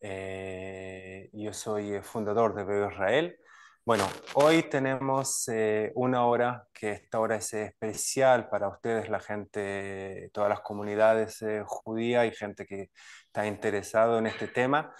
Eh, yo soy fundador de Veo Israel. Bueno, hoy tenemos eh, una hora, que esta hora es especial para ustedes, la gente, todas las comunidades eh, judías y gente que está interesado en este tema.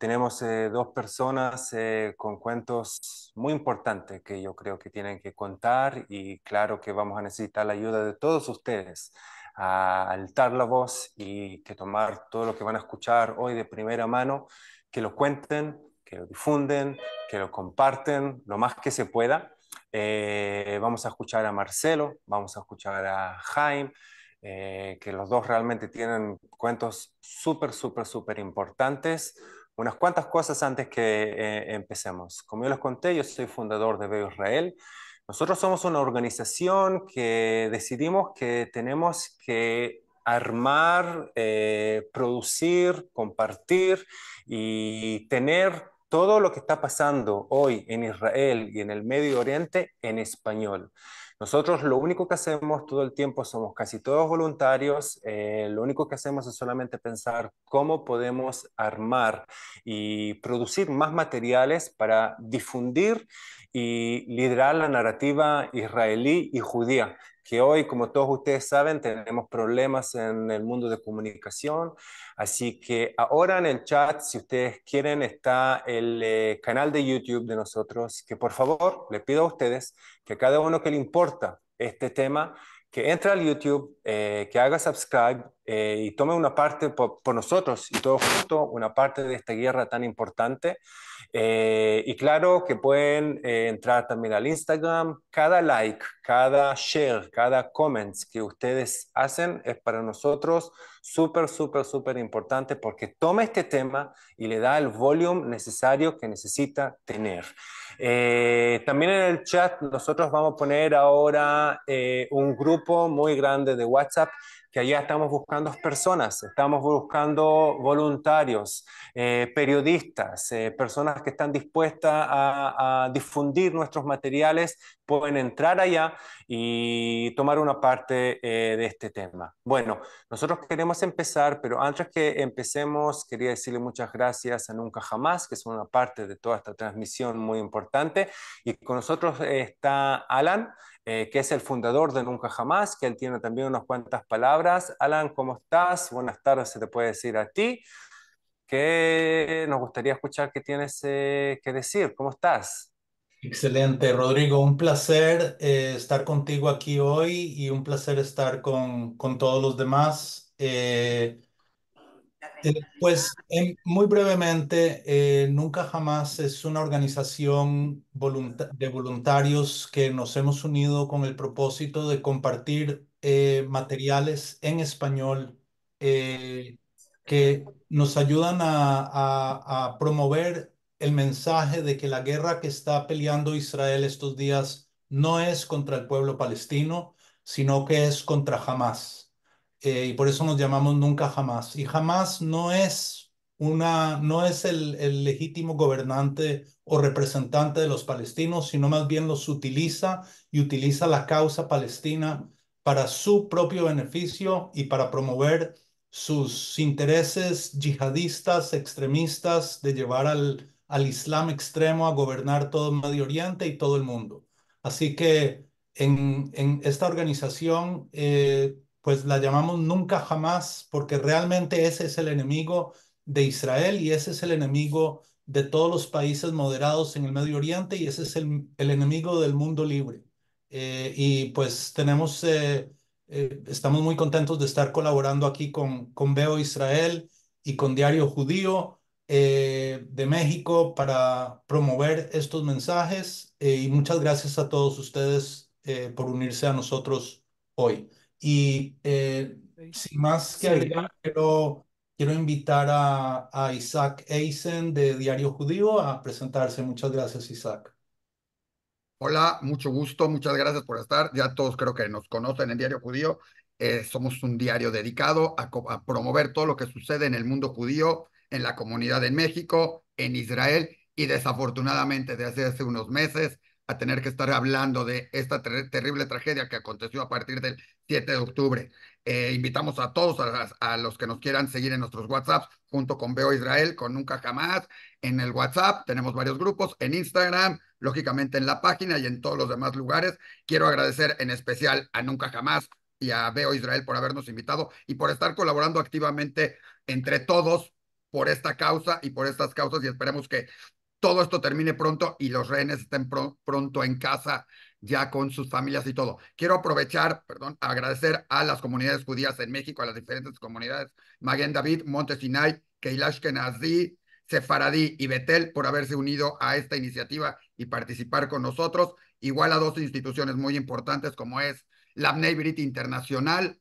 tenemos dos personas con cuentos muy importantes que yo creo que tienen que contar y claro que vamos a necesitar la ayuda de todos ustedes a altar la voz y que tomar todo lo que van a escuchar hoy de primera mano, que lo cuenten, que lo difunden, que lo comparten lo más que se pueda. Eh, vamos a escuchar a Marcelo, vamos a escuchar a Jaime, eh, que los dos realmente tienen cuentos súper, súper, súper importantes. Unas cuantas cosas antes que eh, empecemos. Como yo les conté, yo soy fundador de Veo Israel. Nosotros somos una organización que decidimos que tenemos que armar, eh, producir, compartir y tener todo lo que está pasando hoy en Israel y en el Medio Oriente en español. Nosotros lo único que hacemos todo el tiempo somos casi todos voluntarios, eh, lo único que hacemos es solamente pensar cómo podemos armar y producir más materiales para difundir y liderar la narrativa israelí y judía que hoy, como todos ustedes saben, tenemos problemas en el mundo de comunicación. Así que ahora en el chat, si ustedes quieren, está el eh, canal de YouTube de nosotros, que por favor les pido a ustedes que a cada uno que le importa este tema, que entre al YouTube, eh, que haga subscribe eh, y tome una parte por, por nosotros y todos juntos, una parte de esta guerra tan importante. Eh, y claro que pueden eh, entrar también al Instagram. Cada like, cada share, cada comments que ustedes hacen es para nosotros súper, súper, súper importante porque toma este tema y le da el volumen necesario que necesita tener. Eh, también en el chat nosotros vamos a poner ahora un grupo muy grande de WhatsApp que allá estamos buscando personas, estamos buscando voluntarios, eh, periodistas, eh, personas que están dispuestas a, difundir nuestros materiales, pueden entrar allá y tomar una parte eh, de este tema. Bueno, nosotros queremos empezar, pero antes que empecemos, quería decirle muchas gracias a Nunca Jamás, que es una parte de toda esta transmisión muy importante. Y con nosotros está Alan. Eh, que es el fundador de Nunca Jamás, que él tiene también unas cuantas palabras. Alan, ¿cómo estás? Buenas tardes, se te puede decir a ti. Que nos gustaría escuchar qué tienes eh, que decir. ¿Cómo estás? Excelente, Rodrigo. Un placer eh, estar contigo aquí hoy y un placer estar con, todos los demás. Eh, pues muy brevemente, eh, Nunca Jamás es una organización de voluntarios que nos hemos unido con el propósito de compartir eh, materiales en español que nos ayudan a, promover el mensaje de que la guerra que está peleando Israel estos días no es contra el pueblo palestino, sino que es contra Jamás. Eh, y por eso nos llamamos nunca jamás. Y jamás no es, una, no es el, el legítimo gobernante o representante de los palestinos, sino más bien los utiliza y utiliza la causa palestina para su propio beneficio y para promover sus intereses yihadistas, extremistas, de llevar al, al Islam extremo a gobernar todo el Medio Oriente y todo el mundo. Así que en, en esta organización eh, pues la llamamos nunca jamás, porque realmente ese es el enemigo de Israel y ese es el enemigo de todos los países moderados en el Medio Oriente y ese es el, enemigo del mundo libre. Eh, y pues tenemos, eh, eh, estamos muy contentos de estar colaborando aquí con, con Veo Israel y con Diario Judío de México para promover estos mensajes y muchas gracias a todos ustedes por unirse a nosotros hoy. Y eh, sin más que agregar, quiero, quiero invitar a, Isaac Eisen de Diario Judío a presentarse. Muchas gracias, Isaac. Hola, mucho gusto, muchas gracias por estar. Ya todos creo que nos conocen en Diario Judío. Eh, somos un diario dedicado a, a, promover todo lo que sucede en el mundo judío, en la comunidad en México, en Israel y desafortunadamente desde hace unos meses a tener que estar hablando de esta terrible tragedia que aconteció a partir del 7 de octubre. Eh, invitamos a todos, a, a, los que nos quieran seguir en nuestros WhatsApp junto con Veo Israel, con Nunca Jamás, en el WhatsApp, tenemos varios grupos, en Instagram, lógicamente en la página y en todos los demás lugares. Quiero agradecer en especial a Nunca Jamás y a Veo Israel por habernos invitado y por estar colaborando activamente entre todos por esta causa y por estas causas y esperemos que todo esto termine pronto y los rehenes estén pronto en casa ya con sus familias y todo. Quiero aprovechar, perdón, agradecer a las comunidades judías en México, a las diferentes comunidades, Maguen David, Sinai Keilash Kenazi, Sefaradí y Betel por haberse unido a esta iniciativa y participar con nosotros, igual a dos instituciones muy importantes como es la Brit Internacional,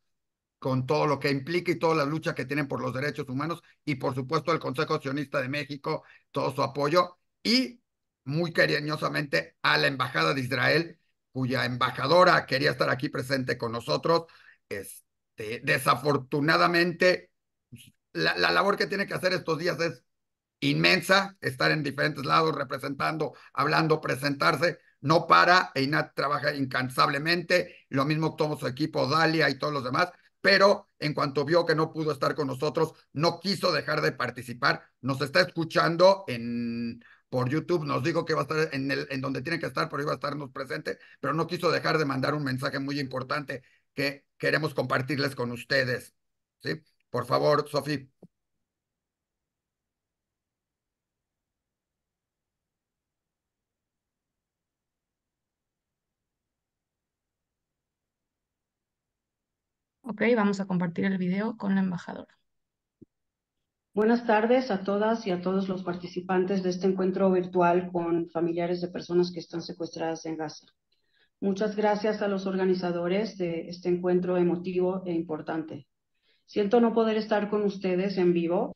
con todo lo que implica y toda la lucha que tienen por los derechos humanos, y por supuesto el Consejo Sionista de México, todo su apoyo, y muy cariñosamente a la Embajada de Israel, cuya embajadora quería estar aquí presente con nosotros. Este, desafortunadamente, la, labor que tiene que hacer estos días es inmensa, estar en diferentes lados representando, hablando, presentarse, no para, Einat trabaja incansablemente, lo mismo que todo su equipo, Dalia y todos los demás, pero en cuanto vio que no pudo estar con nosotros, no quiso dejar de participar, nos está escuchando en por YouTube, nos dijo que va a estar en, el, en donde tiene que estar, pero iba a estarnos presente, pero no quiso dejar de mandar un mensaje muy importante que queremos compartirles con ustedes. ¿sí? Por favor, Sofía. Ok, vamos a compartir el video con la embajadora. Buenas tardes a todas y a todos los participantes de este encuentro virtual con familiares de personas que están secuestradas en Gaza. Muchas gracias a los organizadores de este encuentro emotivo e importante. Siento no poder estar con ustedes en vivo,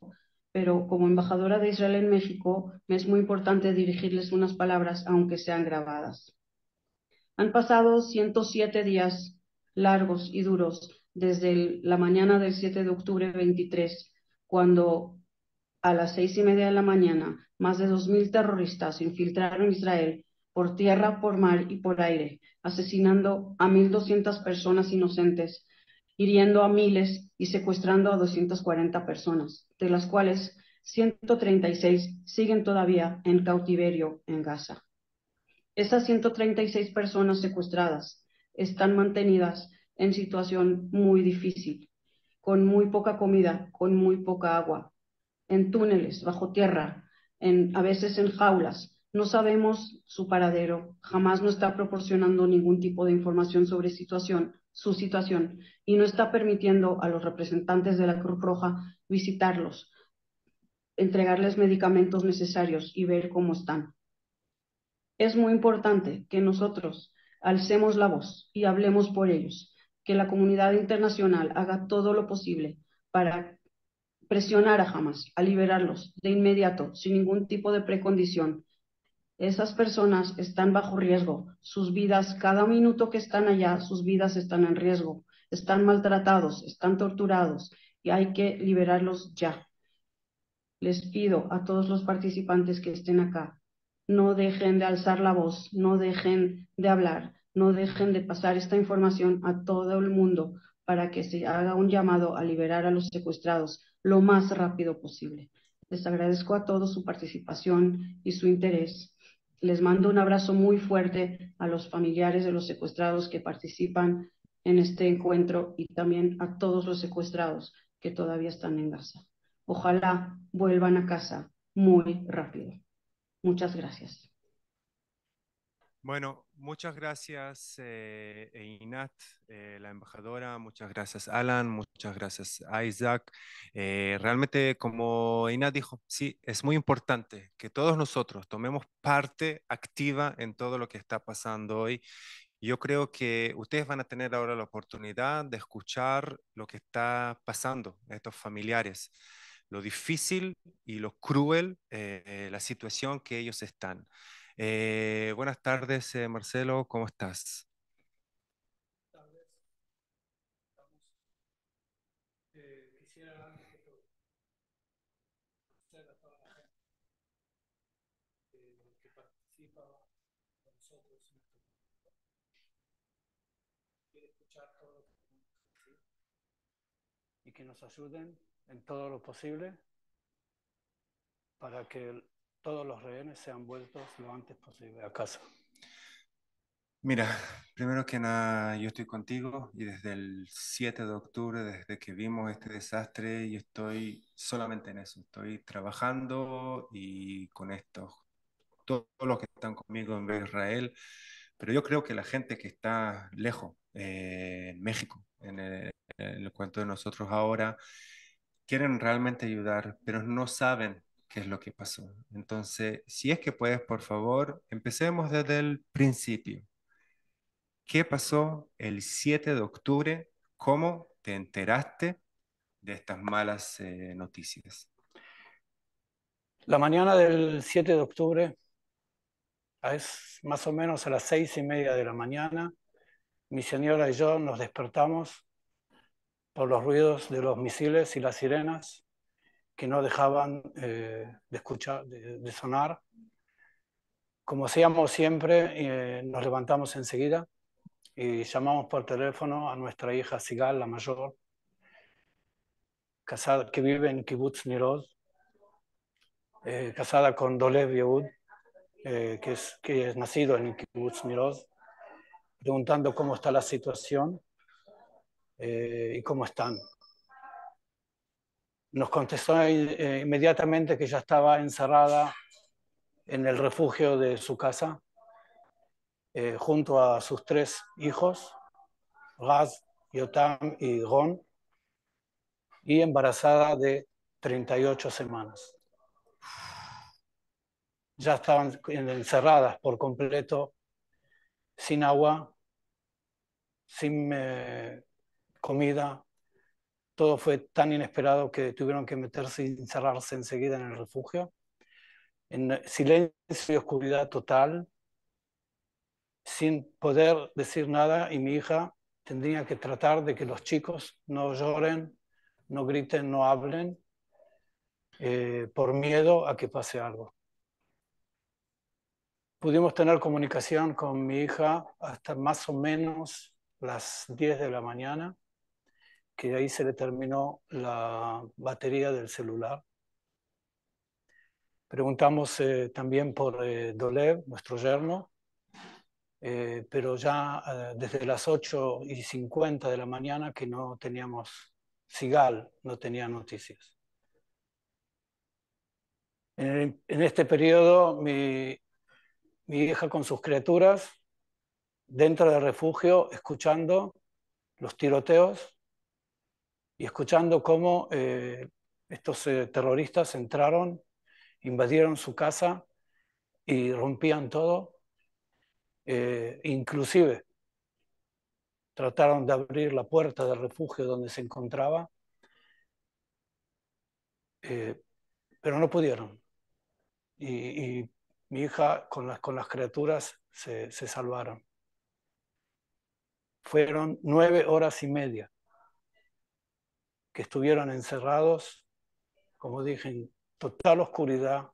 pero como embajadora de Israel en México me es muy importante dirigirles unas palabras, aunque sean grabadas. Han pasado 107 días largos y duros desde la mañana del 7 de octubre 23 cuando a las seis y media de la mañana más de dos terroristas infiltraron Israel por tierra, por mar y por aire, asesinando a 1.200 personas inocentes, hiriendo a miles y secuestrando a 240 personas, de las cuales 136 siguen todavía en cautiverio en Gaza. Esas 136 personas secuestradas están mantenidas en situación muy difícil, con muy poca comida, con muy poca agua, en túneles, bajo tierra, a veces en jaulas. No sabemos su paradero, jamás nos está proporcionando ningún tipo de información sobre situación, su situación y no está permitiendo a los representantes de la Cruz Roja visitarlos, entregarles medicamentos necesarios y ver cómo están. Es muy importante que nosotros alcemos la voz y hablemos por ellos, que la comunidad internacional haga todo lo posible para presionar a Hamas, a liberarlos de inmediato, sin ningún tipo de precondición. Esas personas están bajo riesgo, sus vidas, cada minuto que están allá, sus vidas están en riesgo, están maltratados, están torturados y hay que liberarlos ya. Les pido a todos los participantes que estén acá, no dejen de alzar la voz, no dejen de hablar, no dejen de pasar esta información a todo el mundo para que se haga un llamado a liberar a los secuestrados lo más rápido posible. Les agradezco a todos su participación y su interés. Les mando un abrazo muy fuerte a los familiares de los secuestrados que participan en este encuentro y también a todos los secuestrados que todavía están en Gaza. Ojalá vuelvan a casa muy rápido. Muchas gracias. Bueno, muchas gracias, eh, e Inat, eh, la embajadora, muchas gracias, Alan, muchas gracias, Isaac. Eh, realmente, como Inat dijo, sí, es muy importante que todos nosotros tomemos parte activa en todo lo que está pasando hoy. Yo creo que ustedes van a tener ahora la oportunidad de escuchar lo que está pasando a estos familiares lo difícil y lo cruel eh, la situación que ellos están eh buenas tardes eh, Marcelo ¿Cómo estás? Buenas tardes quisiera dar a toda la que participa con nosotros en nuestro conjunto escuchar todos los ayuden en todo lo posible para que todos los rehenes han vueltos lo antes posible a casa. Mira, primero que nada, yo estoy contigo y desde el 7 de octubre, desde que vimos este desastre, yo estoy solamente en eso, estoy trabajando y con estos, todos los que están conmigo en Israel, pero yo creo que la gente que está lejos, eh, en México, en el, en el cuento de nosotros ahora, quieren realmente ayudar, pero no saben qué es lo que pasó. Entonces, si es que puedes, por favor, empecemos desde el principio. ¿Qué pasó el 7 de octubre? ¿Cómo te enteraste de estas malas eh, noticias? La mañana del 7 de octubre, es más o menos a las seis y media de la mañana, mi señora y yo nos despertamos por los ruidos de los misiles y las sirenas que no dejaban eh, de escuchar, de, sonar. Como hacíamos siempre, eh, nos levantamos enseguida y llamamos por teléfono a nuestra hija Sigal, la mayor, casada, que vive en Kibbutz Niroz, eh, casada con Dolev Yehud, que, es, que es nacido en Kibbutz Niroz, preguntando cómo está la situación y cómo están. Nos contestó eh, inmediatamente que ya estaba encerrada en el refugio de su casa eh, junto a sus tres hijos, Gaz, Yotam y Ron, y embarazada de 38 semanas. Ya estaban encerradas por completo, sin agua, sin eh, comida, todo fue tan inesperado que tuvieron que meterse y encerrarse enseguida en el refugio, en silencio y oscuridad total, sin poder decir nada y mi hija tendría que tratar de que los chicos no lloren, no griten, no hablen, eh, por miedo a que pase algo. Pudimos tener comunicación con mi hija hasta más o menos las 10 de la mañana que ahí se le terminó la batería del celular. Preguntamos eh, también por eh, Dolev, nuestro yerno, eh, pero ya desde las 8 y 50 de la mañana que no teníamos, Sigal no tenía noticias. En, este periodo, mi hija con sus criaturas, dentro del refugio, escuchando los tiroteos y escuchando cómo eh, estos eh, terroristas entraron, invadieron su casa y rompían todo, eh, inclusive trataron de abrir la puerta del refugio donde se encontraba, pero no pudieron. Y, mi hija con las, con las criaturas se salvaron. Fueron nueve horas y media que estuvieron encerrados, como dije, en total oscuridad,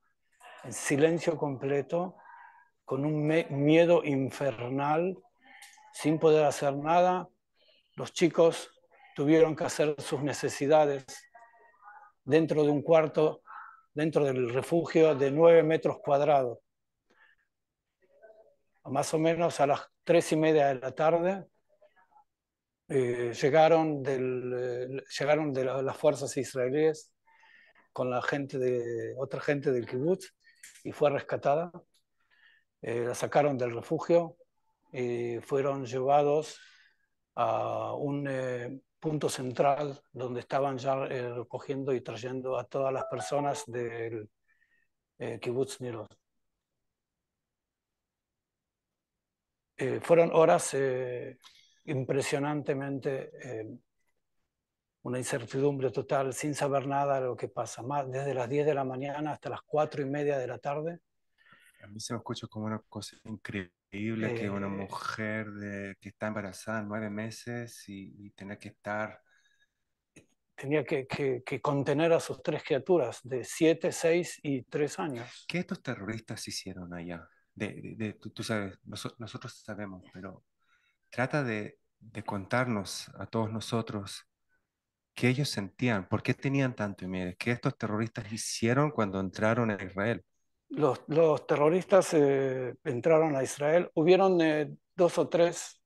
en silencio completo, con un miedo infernal, sin poder hacer nada. Los chicos tuvieron que hacer sus necesidades dentro de un cuarto, dentro del refugio de nueve metros cuadrados. Más o menos a las tres y media de la tarde eh, llegaron, del, eh, llegaron de las fuerzas israelíes con la gente de, otra gente del kibbutz y fue rescatada. Eh, la sacaron del refugio y fueron llevados a un punto central donde estaban ya recogiendo y trayendo a todas las personas del kibbutz Nirot. fueron horas impresionantemente eh, una incertidumbre total, sin saber nada de lo que pasa, más desde las 10 de la mañana hasta las 4 y media de la tarde. A mí se me escucha como una cosa increíble que una eh, mujer de, que está embarazada nueve meses y, tenía que estar... Tenía que, que, que, contener a sus tres criaturas de siete, seis y tres años. ¿Qué estos terroristas hicieron allá? De, de, tú, sabes, nosotros sabemos, pero trata de, contarnos a todos nosotros qué ellos sentían, por qué tenían tanto miedo, qué estos terroristas hicieron cuando entraron a Israel. Los, terroristas eh, entraron a Israel. Hubieron eh, dos, o tres,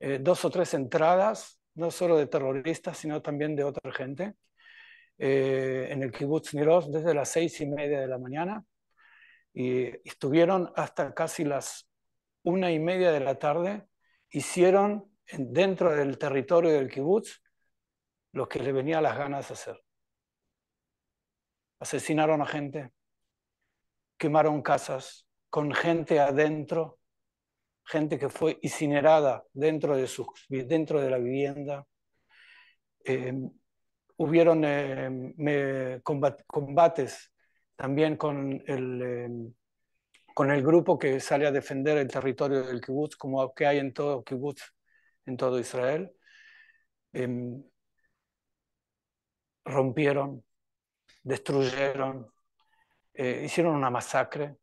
eh, dos o tres entradas, no solo de terroristas, sino también de otra gente, en el kibbutz Niroz desde las seis y media de la mañana y estuvieron hasta casi las una y media de la tarde hicieron dentro del territorio del kibutz lo que le venía las ganas de hacer. Asesinaron a gente, quemaron casas con gente adentro, gente que fue incinerada dentro de, sus, dentro de la vivienda. Em, hubieron em, combates también con el, em, con el grupo que sale a defender el territorio del kibbutz, como que hay en todo kibbutz, en todo Israel. Em, rompieron, destruyeron, eh, hicieron una masacre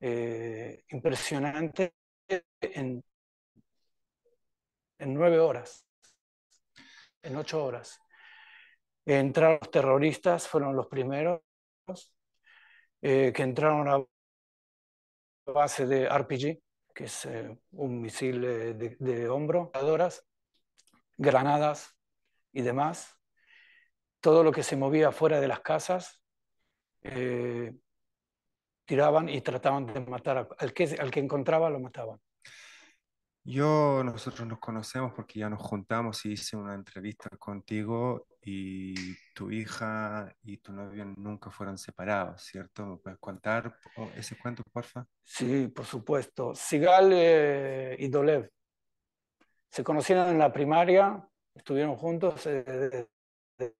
eh, impresionante en, en nueve horas, en ocho horas. Entraron los terroristas, fueron los primeros, eh, que entraron a base de RPG, que es eh, un misil eh, de, hombro, granadas y demás. Todo lo que se movía fuera de las casas eh, tiraban y trataban de matar al, que, al que encontraba, lo mataban. Yo, nosotros nos conocemos porque ya nos juntamos y hice una entrevista contigo y tu hija y tu novio nunca fueron separados, ¿cierto? ¿Me puedes contar oh, ese cuento, porfa? Sí, por supuesto. Sigal eh, y Dolev se conocieron en la primaria, estuvieron juntos desde eh,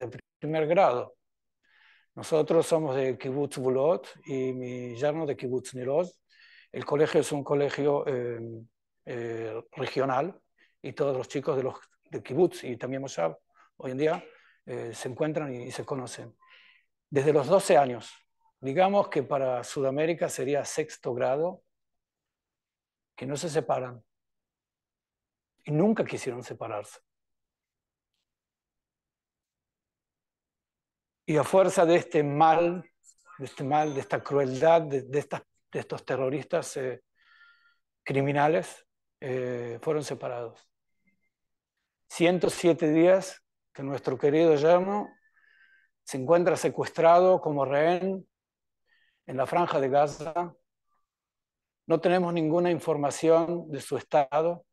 el primer grado. Nosotros somos de Kibbutz Bulot y mi yerno de Kibbutz Niroz el colegio es un colegio eh, eh, regional y todos los chicos de los kibbutz y también Moshav hoy en día eh, se encuentran y, se conocen. Desde los 12 años, digamos que para Sudamérica sería sexto grado, que no se separan y nunca quisieron separarse. Y a fuerza de este mal, de este mal, de esta crueldad, de, de estas de estos terroristas eh, criminales eh, fueron separados. 107 días que nuestro querido yerno se encuentra secuestrado como rehén en la franja de Gaza. No tenemos ninguna información de su estado,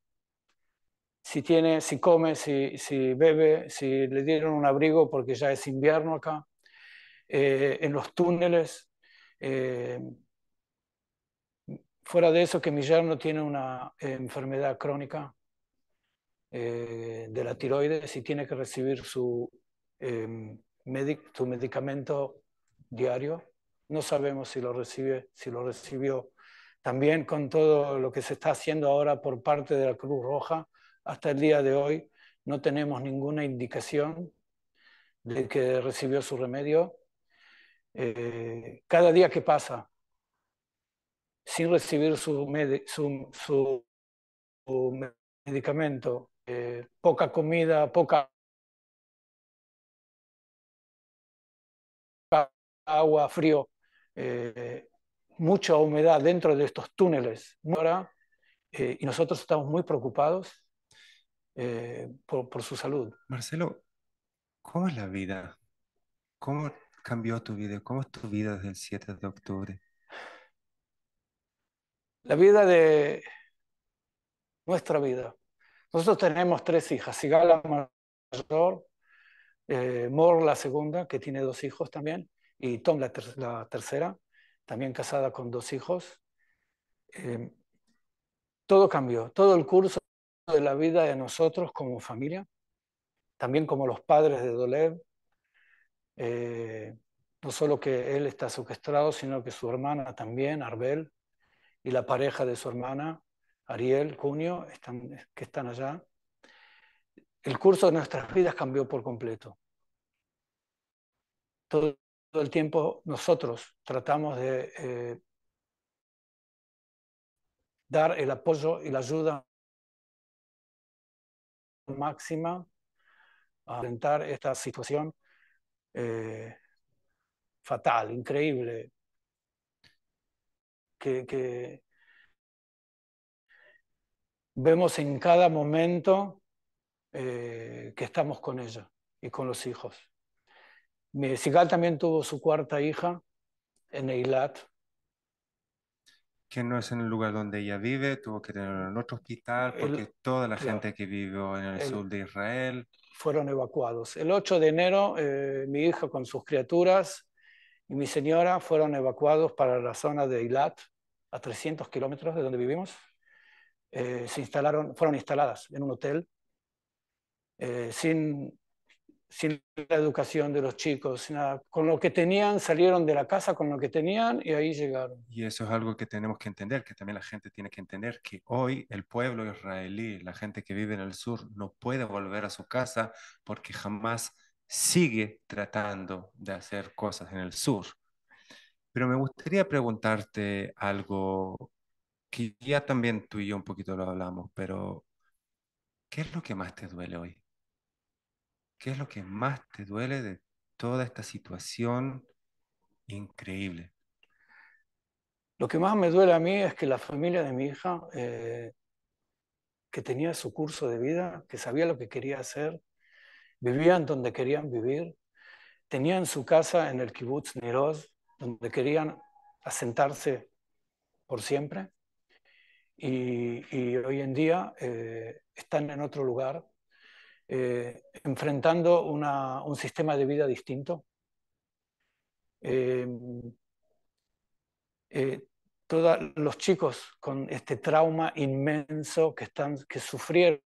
si tiene, si come, si, si, bebe, si le dieron un abrigo porque ya es invierno acá, eh, en los túneles, eh, fuera de eso que mi yerno tiene una eh, enfermedad crónica eh, de la tiroides y tiene que recibir su, em, su medicamento diario. No sabemos si lo recibe, si lo recibió. También con todo lo que se está haciendo ahora por parte de la Cruz Roja, hasta el día de hoy no tenemos ninguna indicación de que recibió su remedio. Eh, cada día que pasa sin recibir su, medicamento, eh, poca comida, poca agua, frío, eh, mucha humedad dentro de estos túneles. Eh, y nosotros estamos muy preocupados por, por su salud. Marcelo, ¿cómo es la vida? ¿Cómo cambió tu vida? ¿Cómo es tu vida desde el 7 de octubre? La vida de nuestra vida. Nosotros tenemos tres hijas, Sigala mayor, eh, Mor la segunda, que tiene dos hijos también, y Tom la, tercera, también casada con dos hijos. Em, todo cambió, todo el curso de la vida de nosotros como familia, también como los padres de Dolev, eh, no solo que él está secuestrado, sino que su hermana también, Arbel, y la pareja de su hermana, Ariel Cunio, están, que están allá, el curso de nuestras vidas cambió por completo. Todo, el tiempo nosotros tratamos de eh, dar el apoyo y la ayuda máxima a enfrentar esta situación eh, fatal, increíble, que, vemos en cada momento eh, que estamos con ella y con los hijos. Mi Sigal también tuvo su cuarta hija en Eilat. Que no es en el lugar donde ella vive, tuvo que tenerlo en otro hospital porque toda la gente que vivió en el, sur de Israel. Fueron evacuados. El 8 de enero, eh, mi hija con sus criaturas y mi señora fueron evacuados para la zona de Eilat, a 300 kilómetros de donde vivimos, eh, se instalaron, fueron instaladas en un hotel eh, sin, sin la educación de los chicos, nada. con lo que tenían salieron de la casa con lo que tenían y ahí llegaron. Y eso es algo que tenemos que entender, que también la gente tiene que entender que hoy el pueblo israelí, la gente que vive en el sur, no puede volver a su casa porque jamás sigue tratando de hacer cosas en el sur. Pero me gustaría preguntarte algo que ya también tú y yo un poquito lo hablamos, pero ¿qué es lo que más te duele hoy? ¿Qué es lo que más te duele de toda esta situación increíble? Lo que más me duele a mí es que la familia de mi hija, eh, que tenía su curso de vida, que sabía lo que quería hacer, vivían donde querían vivir, tenían su casa en el kibbutz Neroz, donde querían asentarse por siempre y, hoy en día eh, están en otro lugar, eh, enfrentando un sistema de vida distinto. Eh, todos los chicos con este trauma inmenso que sufrieron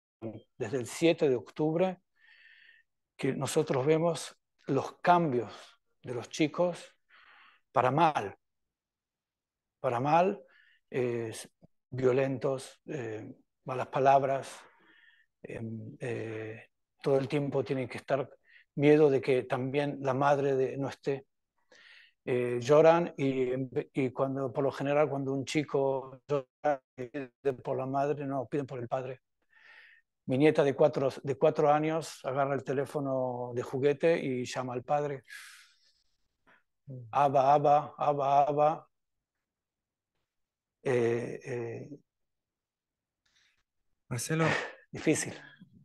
desde el 7 de octubre, que nosotros vemos los cambios de los chicos para mal, para mal, violentos, eh, malas palabras, em, eh, todo el tiempo tienen que estar miedo de que también la madre no esté. Eh, lloran y, cuando, por lo general cuando un chico llora por la madre, no, piden por el padre. Mi nieta de cuatro, de cuatro años agarra el teléfono de juguete y llama al padre. Abba, Abba, Abba, Abba. Eh, eh. Marcelo. Difícil.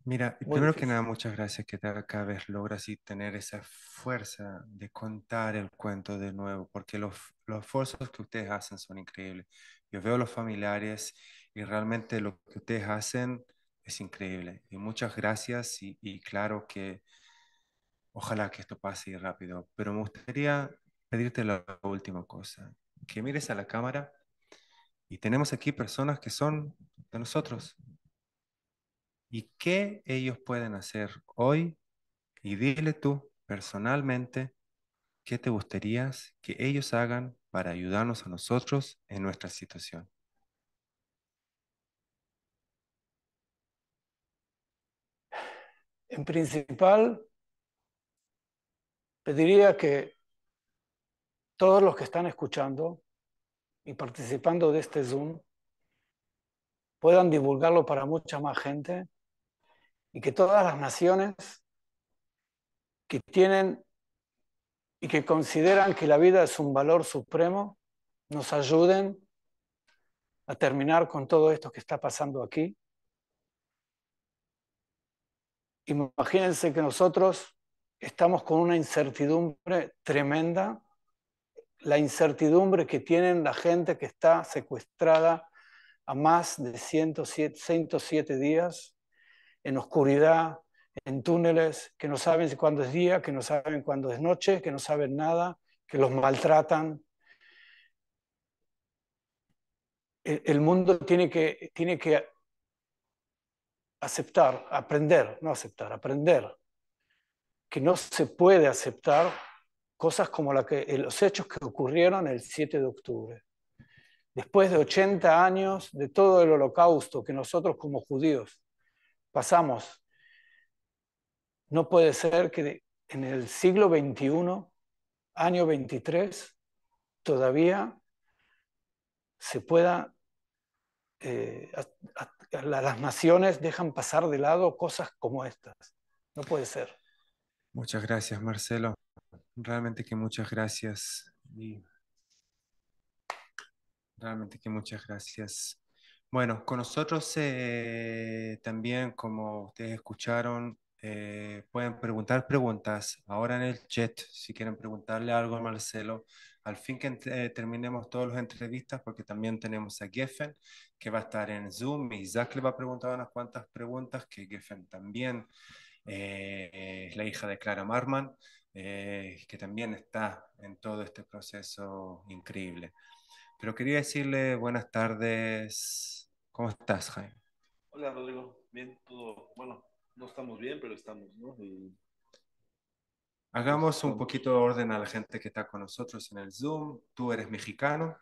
Mira, primero que nada, muchas gracias que te cada vez logras y tener esa fuerza de contar el cuento de nuevo, porque los, los esfuerzos que ustedes hacen son increíbles. Yo veo los familiares y realmente lo que ustedes hacen es increíble. Y muchas gracias y, y claro que ojalá que esto pase rápido, pero me gustaría pedirte la última cosa, que mires a la cámara y tenemos aquí personas que son de nosotros. ¿Y qué ellos pueden hacer hoy? Y dile tú personalmente qué te gustaría que ellos hagan para ayudarnos a nosotros en nuestra situación. En principal, pediría que todos los que están escuchando y participando de este Zoom puedan divulgarlo para mucha más gente y que todas las naciones que tienen y que consideran que la vida es un valor supremo nos ayuden a terminar con todo esto que está pasando aquí. Imagínense que nosotros estamos con una incertidumbre tremenda la incertidumbre que tienen la gente que está secuestrada a más de 107, 107 días en oscuridad, en túneles, que no saben cuándo es día, que no saben cuándo es noche, que no saben nada, que los maltratan. El, mundo tiene que, tiene que aceptar, aprender, no aceptar, aprender, que no se puede aceptar cosas como eh, los hechos que ocurrieron el 7 de octubre. Después de 80 años de todo el holocausto que nosotros como judíos pasamos, no puede ser que en el siglo XXI, año 23, todavía se pueda, eh, las naciones dejan pasar de lado cosas como estas. No puede ser. Muchas gracias, Marcelo realmente que muchas gracias. realmente que muchas gracias. Bueno, con nosotros eh, también, como ustedes escucharon, eh, pueden preguntar preguntas ahora en el chat si quieren preguntarle algo a Marcelo. Al fin que terminemos todas las entrevistas, porque también tenemos a Geffen, que va a estar en Zoom, y Zach le va a preguntar unas cuantas preguntas, que Geffen también eh, es la hija de Clara Marman, eh, que también está en todo este proceso increíble. Pero quería decirle buenas tardes. ¿Cómo estás, Jaime? Hola, Rodrigo. Bien, todo. Bueno, no estamos bien, pero estamos, ¿no? Hagamos un poquito de orden a la gente que está con nosotros en el Zoom. Tú eres mexicano.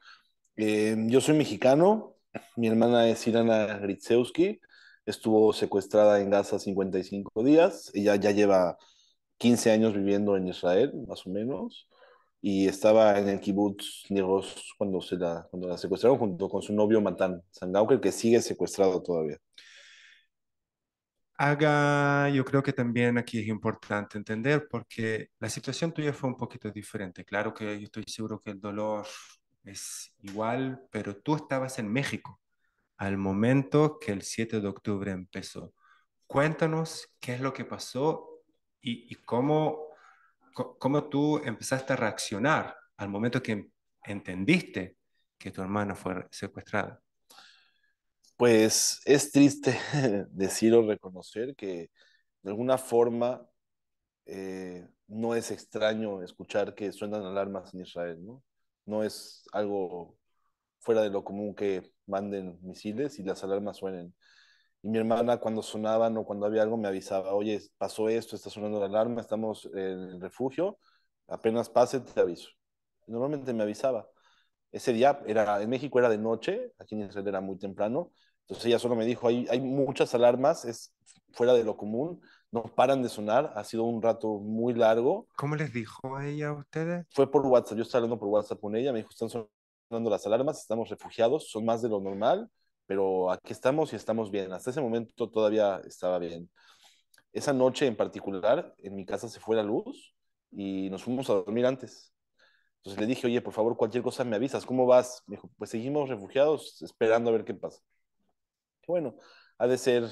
Eh, yo soy mexicano. Mi hermana es Irana Gritzewski. Estuvo secuestrada en Gaza 55 días. Ella ya lleva 15 años viviendo en Israel, más o menos, y estaba en el kibbutz Negros cuando, se la, cuando la secuestraron junto con su novio Matan Sangauker, que sigue secuestrado todavía. Haga, yo creo que también aquí es importante entender porque la situación tuya fue un poquito diferente. Claro que yo estoy seguro que el dolor es igual, pero tú estabas en México al momento que el 7 de octubre empezó. Cuéntanos qué es lo que pasó y, cómo, tú empezaste a reaccionar al momento que entendiste que tu hermano fue secuestrado. Pues es triste decir o reconocer que de alguna forma eh, no es extraño escuchar que suenan alarmas en Israel, ¿no? No es algo fuera de lo común que manden misiles y las alarmas suenen y mi hermana cuando sonaban o cuando había algo me avisaba, oye, pasó esto, está sonando la alarma, estamos en el refugio, apenas pase te aviso. Normalmente me avisaba. Ese día era, en México era de noche, aquí en Israel era muy temprano, entonces ella solo me dijo, hay, hay muchas alarmas, es fuera de lo común, no paran de sonar, ha sido un rato muy largo. ¿Cómo les dijo ella a ustedes? Fue por WhatsApp, yo estaba hablando por WhatsApp con ella, me dijo, están sonando las alarmas, estamos refugiados, son más de lo normal, pero aquí estamos y estamos bien. Hasta ese momento todavía estaba bien. Esa noche en particular, en mi casa se fue la luz y nos fuimos a dormir antes. Entonces le dije, oye, por favor, cualquier cosa me avisas, ¿cómo vas? Me dijo, pues seguimos refugiados esperando a ver qué pasa. Bueno, ha de ser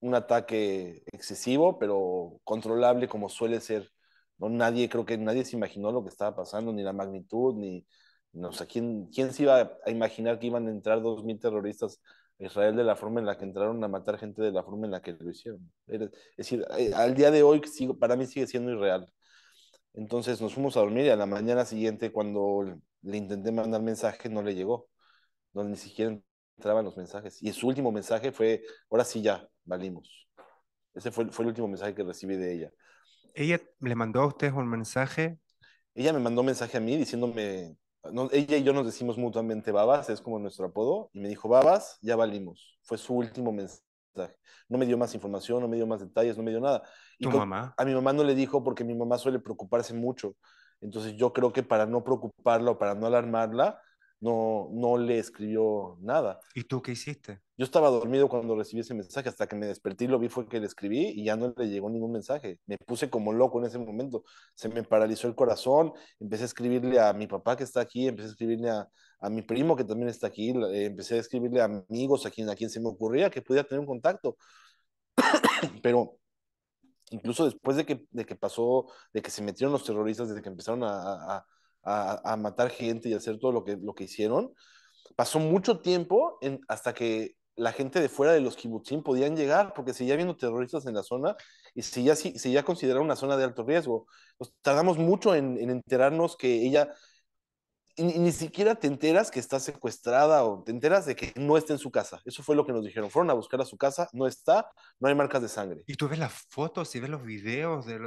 un ataque excesivo, pero controlable como suele ser. ¿no? Nadie, creo que nadie se imaginó lo que estaba pasando, ni la magnitud, ni, no sé, ¿quién, se iba a imaginar que iban a entrar 2.000 terroristas a Israel de la forma en la que entraron a matar gente de la forma en la que lo hicieron? Es decir, eh, al día de hoy sigo, para mí sigue siendo irreal. Entonces nos fuimos a dormir y a la mañana siguiente cuando le intenté mandar mensaje no le llegó, donde ni siquiera entraban los mensajes. Y su último mensaje fue, ahora sí ya, valimos. Ese fue, fue el último mensaje que recibí de ella. ¿Ella le mandó a usted un mensaje? Ella me mandó un mensaje a mí diciéndome ella y yo nos decimos mutuamente Babas, es como nuestro apodo, y me dijo, Babas, ya valimos. Fue su último mensaje. No me dio más información, no me dio más detalles, no me dio nada. Y ¿Tu mamá? A mi mamá no le dijo porque mi mamá suele preocuparse mucho. Entonces yo creo que para no preocuparla o para no alarmarla, no, no le escribió nada. ¿Y tú qué hiciste? Yo estaba dormido cuando recibí ese mensaje, hasta que me desperté lo vi fue que le escribí y ya no le llegó ningún mensaje. Me puse como loco en ese momento, se me paralizó el corazón, empecé a escribirle a mi papá que está aquí, empecé a escribirle a, a mi primo que también está aquí, eh, empecé a escribirle a amigos, a quien, a quien se me ocurría que pudiera tener un contacto. Pero incluso después de que, de que pasó, de que se metieron los terroristas, de que empezaron a, a, a matar gente y hacer todo lo que, lo que hicieron, pasó mucho tiempo en, hasta que la gente de fuera de los kibutzim podían llegar, porque seguía habiendo terroristas en la zona y si ya, ya consideraba una zona de alto riesgo. Nos tardamos mucho en, enterarnos que ella, ni siquiera te enteras que está secuestrada o te enteras de que no está en su casa. Eso fue lo que nos dijeron. Fueron a buscar a su casa, no está, no hay marcas de sangre. Y tú ves las fotos y ves los videos de,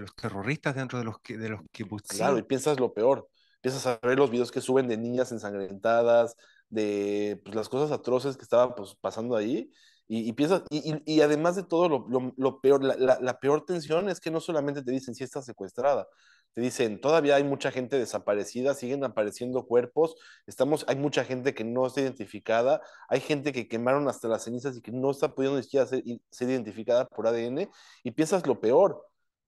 los terroristas dentro de los, de los Claro, y piensas lo peor. Piensas a ver los videos que suben de niñas ensangrentadas, de pues, las cosas atroces que estaba pues, pasando ahí. Y, piensas, y, además de todo, lo, peor, la, peor tensión es que no solamente te dicen si está secuestrada, te dicen todavía hay mucha gente desaparecida, siguen apareciendo cuerpos, estamos, hay mucha gente que no está identificada, hay gente que quemaron hasta las cenizas y que no está pudiendo ni siquiera ser, identificada por ADN, y piensas lo peor,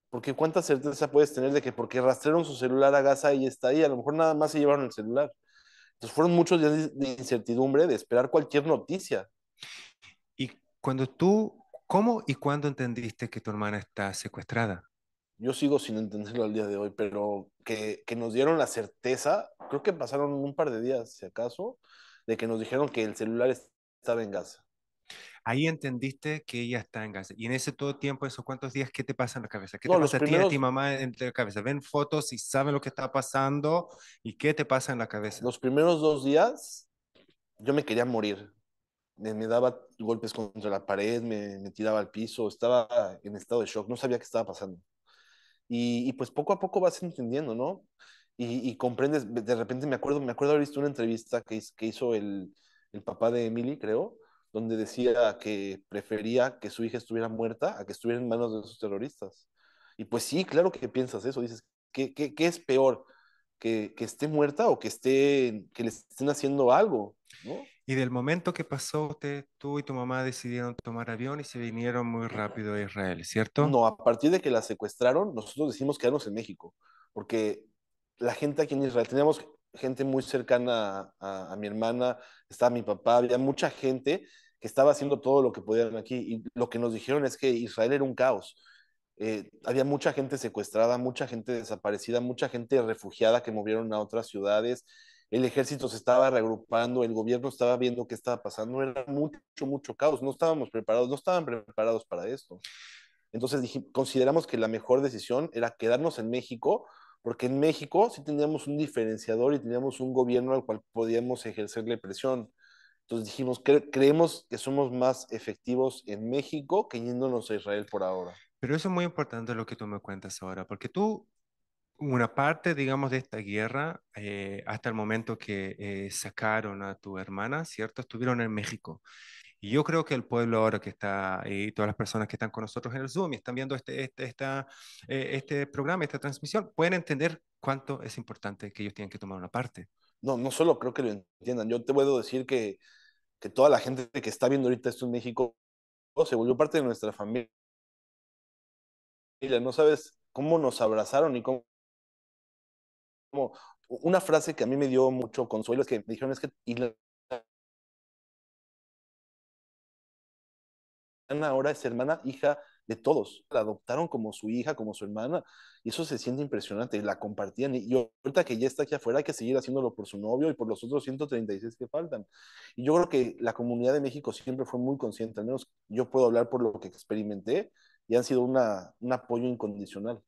porque cuánta certeza puedes tener de que porque rastrearon su celular a Gaza y está ahí, a lo mejor nada más se llevaron el celular fueron muchos días de incertidumbre, de esperar cualquier noticia. ¿Y cuando tú, cómo y cuándo entendiste que tu hermana está secuestrada? Yo sigo sin entenderlo al día de hoy, pero que, que nos dieron la certeza, creo que pasaron un par de días, si acaso, de que nos dijeron que el celular estaba en Gaza. Ahí entendiste que ella está en casa Y en ese todo tiempo, esos cuantos días, ¿qué te pasa en la cabeza? ¿Qué te pasa a ti, a ti, mamá, en la cabeza? ¿Ven fotos y saben lo que está pasando? ¿Y qué te pasa en la cabeza? Los primeros dos días, yo me quería morir. Me, daba golpes contra la pared, me, tiraba al piso, estaba en estado de shock, no sabía qué estaba pasando. Y, pues poco a poco vas entendiendo, ¿no? Y, comprendes, de repente me acuerdo, me acuerdo haber visto una entrevista que, que hizo el, el papá de Emily, creo, donde decía que prefería que su hija estuviera muerta a que estuviera en manos de esos terroristas. Y pues sí, claro que piensas eso, dices, ¿qué, qué, es peor? ¿Que, esté muerta o que, esté, que le estén haciendo algo? Y del momento que pasó, tú y tu mamá decidieron tomar avión y se vinieron muy rápido a Israel, ¿cierto? No, a partir de que la secuestraron, nosotros decimos quedarnos en México, porque la gente aquí en Israel, teníamos gente muy cercana a, a mi hermana, estaba mi papá, había mucha gente estaba haciendo todo lo que podían aquí. Y lo que nos dijeron es que Israel era un caos. Eh, había mucha gente secuestrada, mucha gente desaparecida, mucha gente refugiada que movieron a otras ciudades. El ejército se estaba reagrupando, el gobierno estaba viendo qué estaba pasando. Era mucho, mucho caos. No estábamos preparados, no estaban preparados para esto. Entonces consideramos que la mejor decisión era quedarnos en México, porque en México sí teníamos un diferenciador y teníamos un gobierno al cual podíamos ejercerle presión. Entonces dijimos, que creemos que somos más efectivos en México que yéndonos a Israel por ahora. Pero eso es muy importante lo que tú me cuentas ahora, porque tú, una parte, digamos, de esta guerra, eh, hasta el momento que eh, sacaron a tu hermana, ¿cierto? Estuvieron en México. Y yo creo que el pueblo ahora que está y eh, todas las personas que están con nosotros en el Zoom y están viendo este, este, esta, este programa, esta transmisión, pueden entender cuánto es importante que ellos tienen que tomar una parte no, no solo creo que lo entiendan, yo te puedo decir que, que toda la gente que está viendo ahorita esto en México oh, se volvió parte de nuestra familia. No sabes cómo nos abrazaron y cómo, una frase que a mí me dio mucho consuelo es que me dijeron es que ahora es hermana, hija de todos. La adoptaron como su hija, como su hermana, y eso se siente impresionante. La compartían, y ahorita que ya está aquí afuera, hay que seguir haciéndolo por su novio y por los otros 136 que faltan. Y yo creo que la comunidad de México siempre fue muy consciente, al menos yo puedo hablar por lo que experimenté, y han sido una, un apoyo incondicional.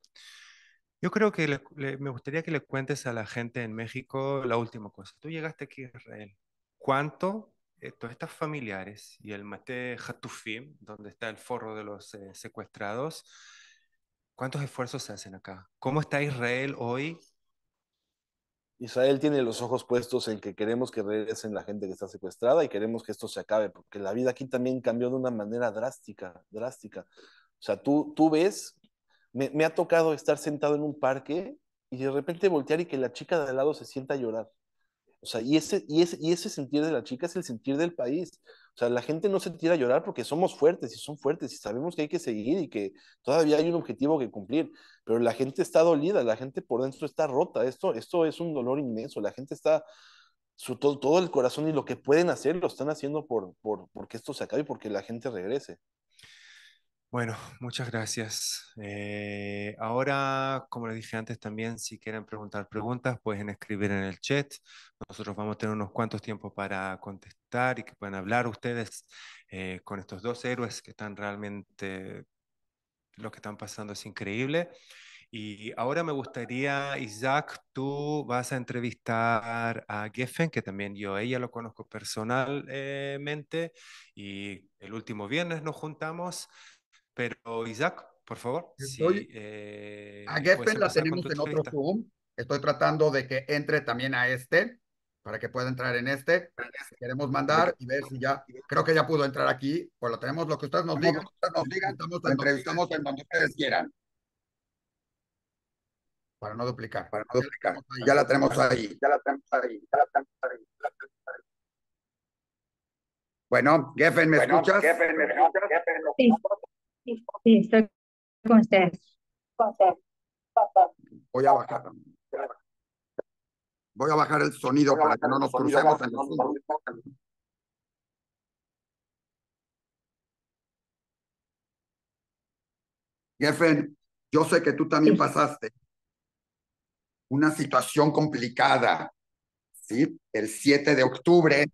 Yo creo que me gustaría que le cuentes a la gente en México la última cosa. Tú llegaste aquí a Israel. ¿Cuánto todas estas familiares y el Mate Hatufim, donde está el forro de los eh, secuestrados, ¿cuántos esfuerzos se hacen acá? ¿Cómo está Israel hoy? Israel tiene los ojos puestos en que queremos que regresen la gente que está secuestrada y queremos que esto se acabe, porque la vida aquí también cambió de una manera drástica, drástica. O sea, tú, tú ves, me, me ha tocado estar sentado en un parque y de repente voltear y que la chica de al lado se sienta a llorar. O sea, y ese, y, y ese sentir de la chica es el sentir del país. O sea, la gente no se tira a llorar porque somos fuertes y son fuertes y sabemos que hay que seguir y que todavía hay un objetivo que cumplir, pero la gente está dolida, la gente por dentro está rota, esto, esto es un dolor inmenso, la gente está, su, todo, todo el corazón y lo que pueden hacer lo están haciendo por, por porque esto se acabe y porque la gente regrese. Bueno, muchas gracias. Eh, ahora, como les dije antes, también si quieren preguntar preguntas, pueden escribir en el chat. Nosotros vamos a tener unos cuantos tiempos para contestar y que puedan hablar ustedes eh, con estos dos héroes que están realmente, lo que están pasando es increíble. Y ahora me gustaría, Isaac, tú vas a entrevistar a Geffen, que también yo ella lo conozco personalmente, y el último viernes nos juntamos. Pero Isaac, por favor. sí, eh, a Geffen pues, la tenemos en otro Zoom. Estoy tratando de que entre también a este, para que pueda entrar en este. Queremos mandar y ver si ya, creo que ya pudo entrar aquí, pues lo tenemos, lo que ustedes nos digan, nos digan estamos, entrevistando entrevistamos en donde ustedes quieran. Para no duplicar. Para no duplicar. Ya la tenemos ahí. Ya la tenemos ahí. Ya la tenemos ahí. Bueno, Geffen, ¿me escuchas? Sí, estoy con ustedes. Voy a bajar. Voy a bajar el sonido para que no nos crucemos en yo sé que tú también pasaste una situación complicada, ¿sí? El 7 de octubre,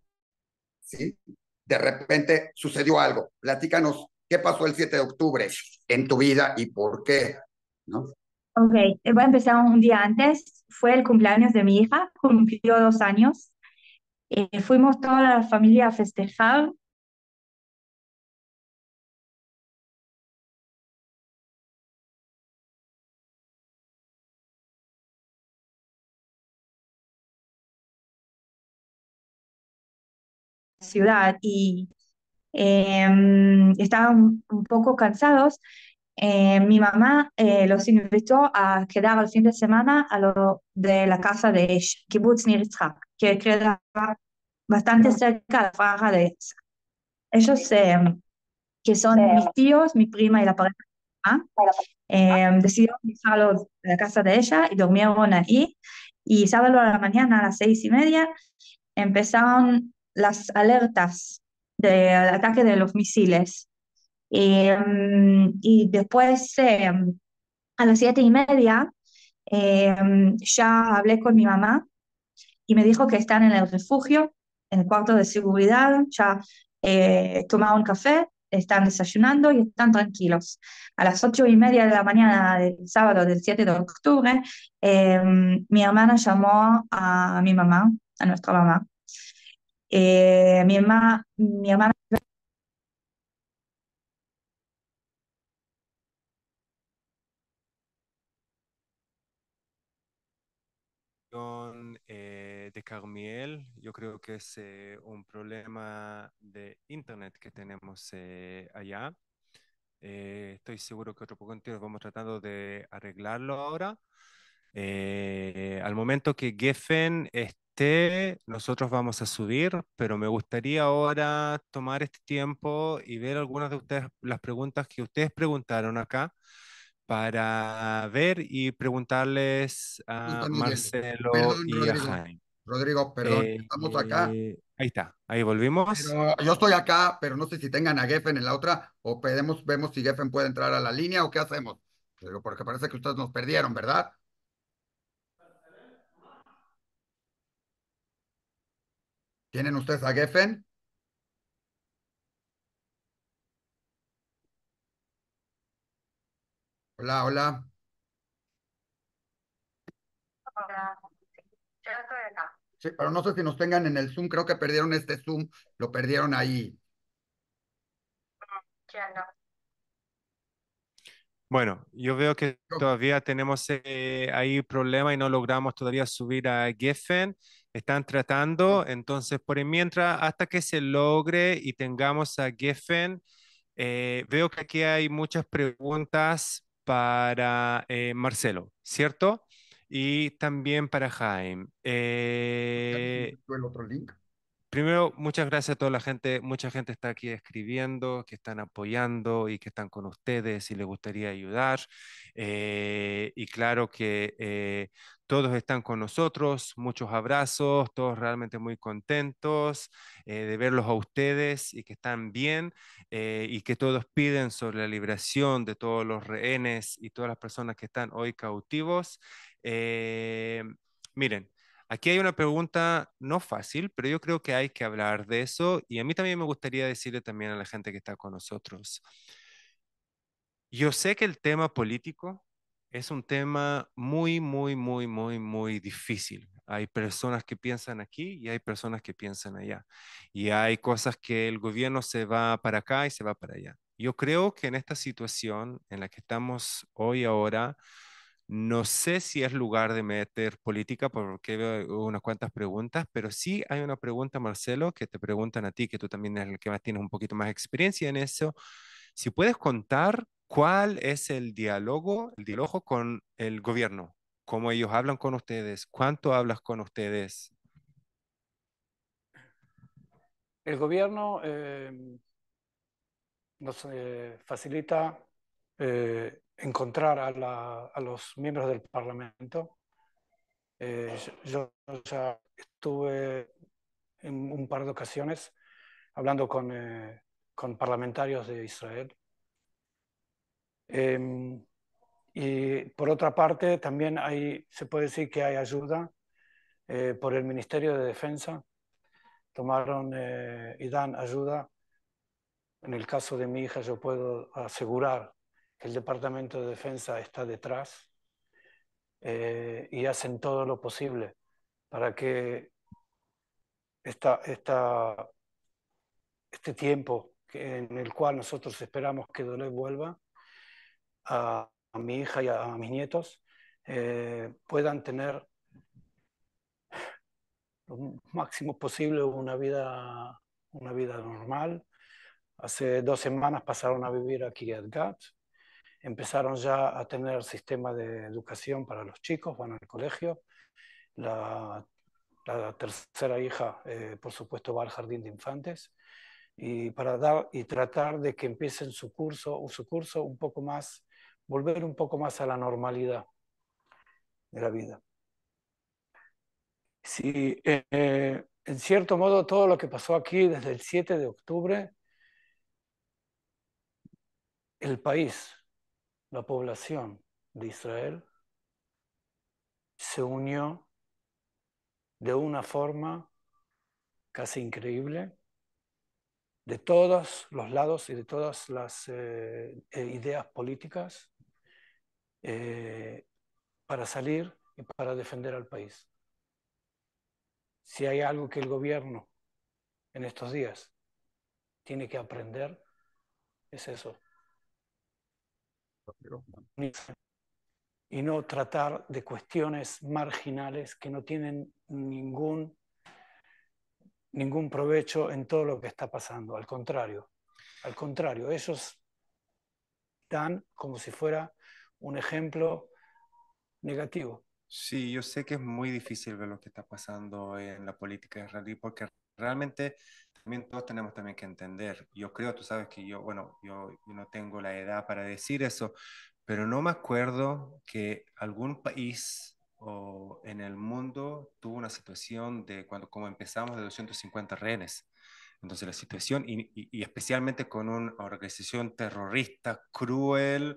¿sí? De repente sucedió algo. Platícanos ¿Qué pasó el 7 de octubre en tu vida y por qué? ¿No? Ok, voy a empezar un día antes. Fue el cumpleaños de mi hija, cumplió dos años. Eh, fuimos toda la familia a festejar ciudad y Em, estaban un poco cansados. Eh, mi mamá eh, los invitó a quedar el fin de semana a lo de la casa de Kibbutz que quedaba bastante cerca de la franja de ella Ellos, em, que son mis tíos, mi prima y la pareja, em, decidieron ir a la casa de ella y dormieron ahí. Y sábado a la mañana, a las seis y media, empezaron las alertas del ataque de los misiles. Em, y, después, em, a las siete y media, em, ya hablé con mi mamá y me dijo que están en el refugio, en el cuarto de seguridad, ya eh, tomaron un café, están desayunando y están tranquilos. A las ocho y media de la mañana del sábado del 7 de octubre, mi hermana llamó a mi mamá, a nuestra mamá, eh, mi, mamá mi hermana eh, de Carmiel, yo creo que es eh, un problema de internet que tenemos eh, allá. estoy seguro que otro poco vamos tratando de arreglarlo ahora. Eh, al momento que Geffen esté, nosotros vamos a subir, pero me gustaría ahora tomar este tiempo y ver algunas de ustedes, las preguntas que ustedes preguntaron acá para ver y preguntarles a Marcelo y a Jaime. Rodrigo, perdón, eh, estamos acá. Eh, ahí está, ahí volvimos. yo estoy acá, pero no sé si tengan a Geffen en la otra o podemos vemos si Geffen puede entrar a la línea o qué hacemos. Porque parece que ustedes nos perdieron, ¿verdad? ¿Tienen ustedes a Geffen? Hola, hola. Hola. pero no sé si nos tengan en el Zoom. Creo que perdieron este Zoom. Lo perdieron ahí. Mm, bueno, yo veo que todavía tenemos eh, ahí problema y no logramos todavía subir a Geffen. Están tratando, entonces, por mientras, hasta que se logre y tengamos a Geffen, eh, veo que aquí hay muchas preguntas para eh, Marcelo, ¿cierto? Y también para Jaime. ¿El eh, otro link? primero, muchas gracias a toda la gente. Mucha gente está aquí escribiendo, que están apoyando y que están con ustedes y les gustaría ayudar. Eh, y claro que eh, todos están con nosotros. Muchos abrazos, todos realmente muy contentos eh, de verlos a ustedes y que están bien y que todos piden sobre la liberación de todos los rehenes y todas las personas que están hoy cautivos. miren. Aquí hay una pregunta no fácil, pero yo creo que hay que hablar de eso y a mí también me gustaría decirle también a la gente que está con nosotros. Yo sé que el tema político es un tema muy, muy, muy, muy, muy difícil. Hay personas que piensan aquí y hay personas que piensan allá. Y hay cosas que el gobierno se va para acá y se va para allá. Yo creo que en esta situación en la que estamos hoy ahora, no sé si es lugar de meter política porque veo unas cuantas preguntas, pero sí hay una pregunta, Marcelo, que te preguntan a ti, que tú también el que más tienes un poquito más experiencia en eso. Si puedes contar cuál es el diálogo, el diálogo con el gobierno, cómo ellos hablan con ustedes, cuánto hablas con ustedes. El gobierno eh, nos eh, facilita eh, encontrar a, los miembros del Parlamento. Eh, yo ya estuve en un par de ocasiones hablando con, eh, parlamentarios de Israel. Em, y por otra parte, también hay, se puede decir que hay ayuda eh, por el Ministerio de Defensa. Tomaron y dan ayuda. En el caso de mi hija, yo puedo asegurar el Departamento de Defensa está detrás eh, y hacen todo lo posible para que esta, este tiempo en el cual nosotros esperamos que Dolores vuelva a, mi hija y a, mis nietos eh, puedan tener lo máximo posible una vida, una vida normal. Hace dos semanas pasaron a vivir aquí a Gat, empezaron ya a tener sistema de educación para los chicos, van al colegio. La, tercera hija, eh, por supuesto, va al jardín de infantes. Y para dar y tratar de que empiecen su curso, o su curso un poco más, volver un poco más a la normalidad de la vida. Sí, eh, en cierto modo, todo lo que pasó aquí desde el 7 de octubre, el país, la población de Israel se unió de una forma casi increíble de todos los lados y de todas las eh, eh, ideas políticas eh, para salir y para defender al país. Si hay algo que el gobierno en estos días tiene que aprender, es eso, y no tratar de cuestiones marginales que no tienen ningún, ningún provecho en todo lo que está pasando. Al contrario, al contrario, ellos dan como si fuera un ejemplo negativo. Sí, yo sé que es muy difícil ver lo que está pasando en la política israelí porque realmente también todos tenemos también que entender. Yo creo, tú sabes que yo, bueno, yo, no tengo la edad para decir eso, pero no me acuerdo que algún país o en el mundo tuvo una situación de cuando como empezamos de 250 rehenes. Entonces la situación, y, especialmente con una organización terrorista cruel,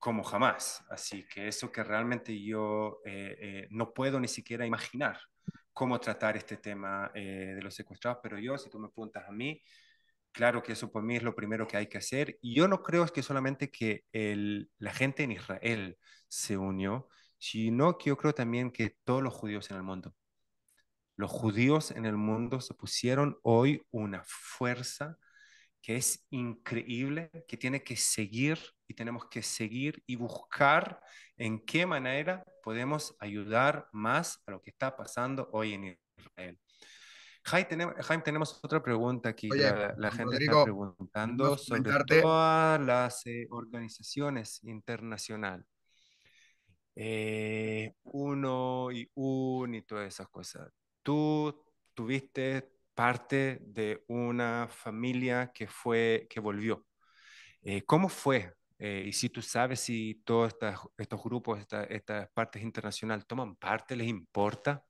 como jamás. Así que eso que realmente yo eh, eh, no puedo ni siquiera imaginar cómo tratar este tema eh, de los secuestrados, pero yo, si tú me apuntas a mí, claro que eso por mí es lo primero que hay que hacer. Y yo no creo que solamente que el, la gente en Israel se unió, sino que yo creo también que todos los judíos en el mundo. Los judíos en el mundo se pusieron hoy una fuerza que es increíble, que tiene que seguir y tenemos que seguir y buscar en qué manera podemos ayudar más a lo que está pasando hoy en Israel. Jaime, tenemos, tenemos otra pregunta aquí. la, gente está preguntando sobre todas las eh, organizaciones internacionales. Eh, uno y un y todas esas cosas. Tú tuviste parte de una familia que fue, que volvió. Eh, ¿Cómo fue? Eh, y si tú sabes si todos estos grupos, esta, estas partes internacionales toman parte, ¿les importa?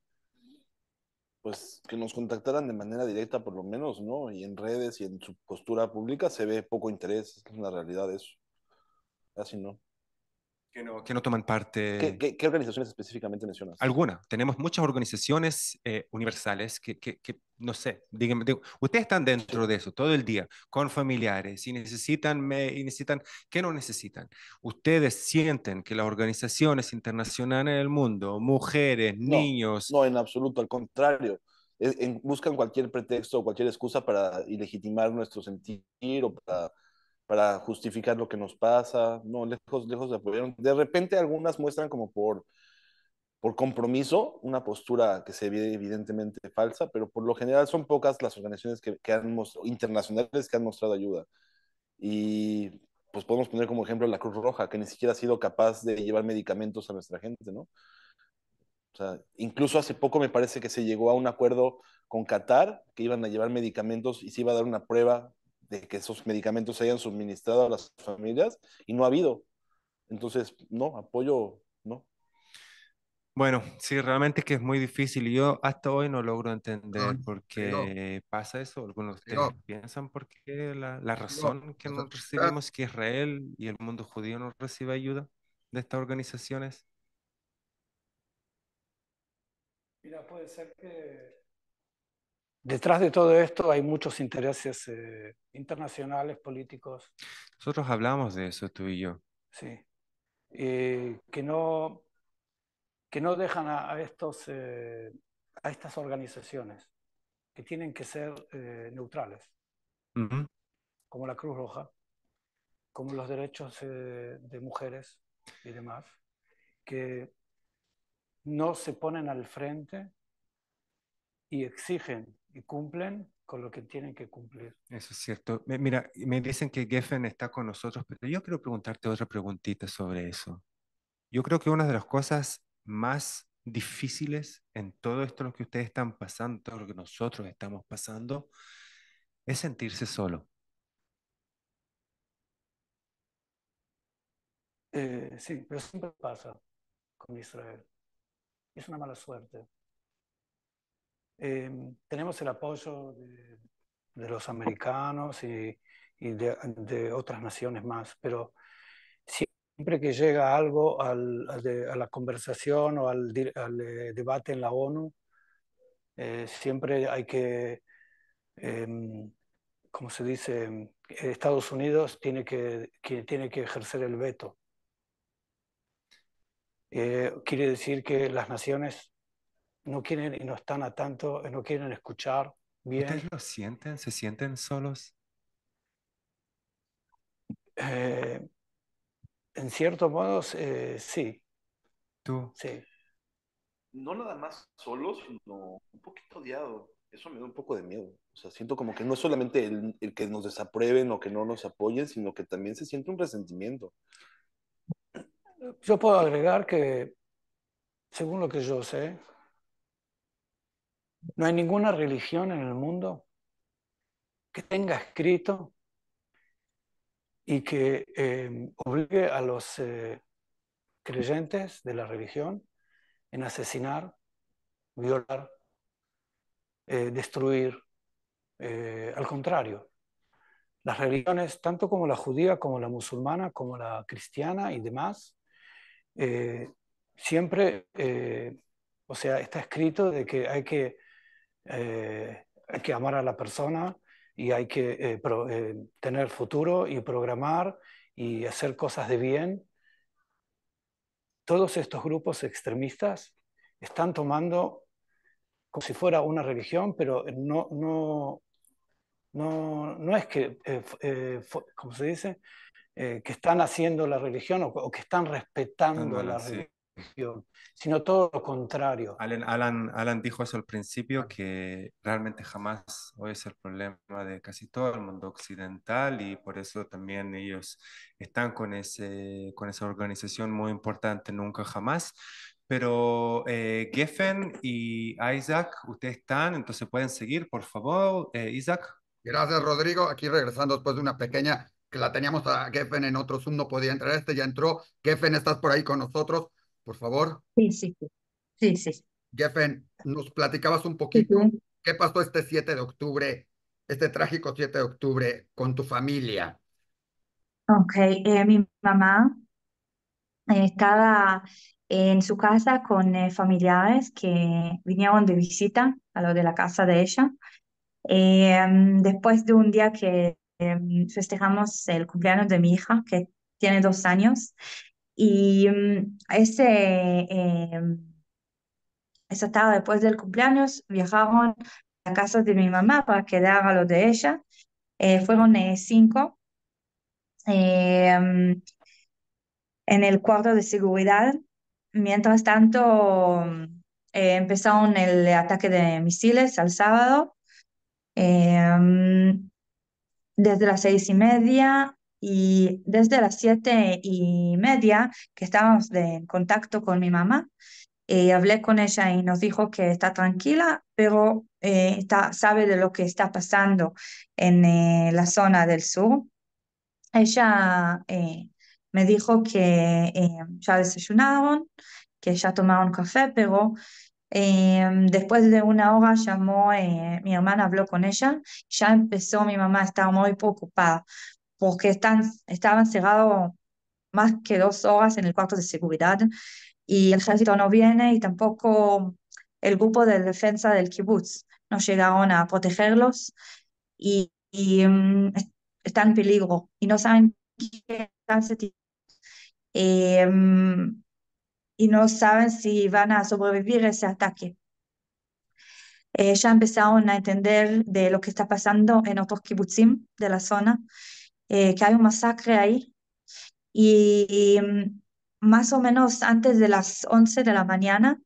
Pues que nos contactaran de manera directa por lo menos, ¿no? Y en redes y en su postura pública se ve poco interés, es la realidad eso. Casi no que no, que no toman parte. ¿Qué, organizaciones específicamente mencionas? Alguna. Tenemos muchas organizaciones eh, universales que, que, no sé, díganme, ustedes están dentro de eso todo el día, con familiares, y necesitan, me, necesitan, ¿qué no necesitan? Ustedes sienten que las organizaciones internacionales el mundo, mujeres, niños... No, en absoluto, al contrario. E, buscan cualquier pretexto o cualquier excusa para ilegitimar nuestro sentir o para para justificar lo que nos pasa, no, lejos, lejos de apoyar. De repente algunas muestran como por, por compromiso una postura que se ve evidentemente falsa, pero por lo general son pocas las organizaciones que, que han internacionales que han mostrado ayuda. Y pues podemos poner como ejemplo la Cruz Roja, que ni siquiera ha sido capaz de llevar medicamentos a nuestra gente, ¿no? O sea, incluso hace poco me parece que se llegó a un acuerdo con Qatar, que iban a llevar medicamentos y se iba a dar una prueba de que esos medicamentos se hayan suministrado a las familias y no ha habido. Entonces, no, apoyo, no. Bueno, sí, realmente es que es muy difícil y yo hasta hoy no logro entender mm, por qué pasa eso. Algunos piensan por qué la, la razón que no ah, recibimos que Israel y el mundo judío no recibe ayuda de estas organizaciones. Mira, puede ser que Detrás de todo esto hay muchos intereses eh, internacionales, políticos. Nosotros hablamos de eso, tú y yo. Sí. Eh, que, no, que no dejan a, estos, eh, a estas organizaciones que tienen que ser neutrales, como la Cruz Roja, como los derechos de mujeres y demás, que no se ponen al frente y exigen y cumplen con lo que tienen que cumplir. Eso es cierto. Mira, me dicen que Geffen está con nosotros, pero yo quiero preguntarte otra preguntita sobre eso. Yo creo que una de las cosas más difíciles en todo esto lo que ustedes están pasando, todo lo que nosotros estamos pasando, es sentirse solo. Eh, sí, pero siempre pasa con Israel. Es una mala suerte. Em, tenemos el apoyo de, los americanos y, de, otras naciones más, pero siempre que llega algo a, la conversación o al, eh, debate en la ONU, eh, siempre hay que, em, como se dice, em, Estados Unidos tiene que, que, tiene que ejercer el veto. Eh, quiere decir que las naciones no quieren y no están a tanto, no quieren escuchar bien. ¿Ustedes lo sienten? ¿Se sienten solos? Eh, en cierto modo, eh, sí. ¿Tú? Sí. No nada más solos, sino un poquito odiado. Eso me da un poco de miedo. O sea, siento como que no es solamente el, el que nos desaprueben o que no nos apoyen, sino que también se siente un resentimiento. Yo puedo agregar que, según lo que yo sé, no hay ninguna religión en el mundo que tenga escrito y que em, obligue a los eh, creyentes de la religión en asesinar, violar, eh, destruir. Eh, al contrario, las religiones, tanto como la judía, como la musulmana, como la cristiana y demás, siempre, o sea, está escrito de que hay que eh, hay que amar a la persona y hay que eh, eh, tener futuro y programar y hacer cosas de bien. Todos estos grupos extremistas están tomando como si fuera una religión, pero no, no, no, no es que, como se dice, que están haciendo la religión o, que están respetando la religión sino todo lo contrario. Alan, Alan, dijo eso al principio, que realmente jamás hoy es el problema de casi todo el mundo occidental y por eso también ellos están con, ese, con esa organización muy importante, nunca jamás. Pero eh, Geffen y Isaac, ustedes están, entonces pueden seguir, por favor, eh, Isaac. Gracias, Rodrigo. Aquí regresando después de una pequeña que la teníamos a Geffen en otro Zoom, no podía entrar este, ya entró. Geffen, estás por ahí con nosotros por favor. Sí, sí, sí. sí. nos platicabas un poquito qué pasó este 7 de octubre, este trágico 7 de octubre con tu familia. Ok, eh, mi mamá eh, estaba en su casa con eh, familiares que vinieron de visita a lo de la casa de ella. Em, después de un día que em, festejamos el cumpleaños de mi hija, que tiene dos años, y mm, ese, em, esa tarde después del cumpleaños viajaron a casa de mi mamá para quedar a lo de ella. Eh, fueron eh, cinco. Em, en el cuarto de seguridad. Mientras tanto, mm, eh, empezaron el ataque de misiles al sábado em, desde las seis y media y desde las siete y media que estábamos en contacto con mi mamá, eh, hablé con ella y nos dijo que está tranquila, pero eh, está, sabe de lo que está pasando en eh, la zona del sur. Ella me dijo que ya desayunaron, que ya tomaron café, pero después de una hora llamó, mi hermana habló con ella, ya empezó mi mamá a estar muy preocupada porque están, estaban cegados más que dos horas en el cuarto de seguridad y el ejército no viene y tampoco el grupo de defensa del kibutz no llegaron a protegerlos y, mm, están en peligro y no saben qué eh, mm, y no saben si van a sobrevivir ese ataque. Eh, ya empezaron a entender de lo que está pasando en otros kibutzim de la zona eh, que hay un masacre ahí. Y, mm, más o menos antes de las 11 de la mañana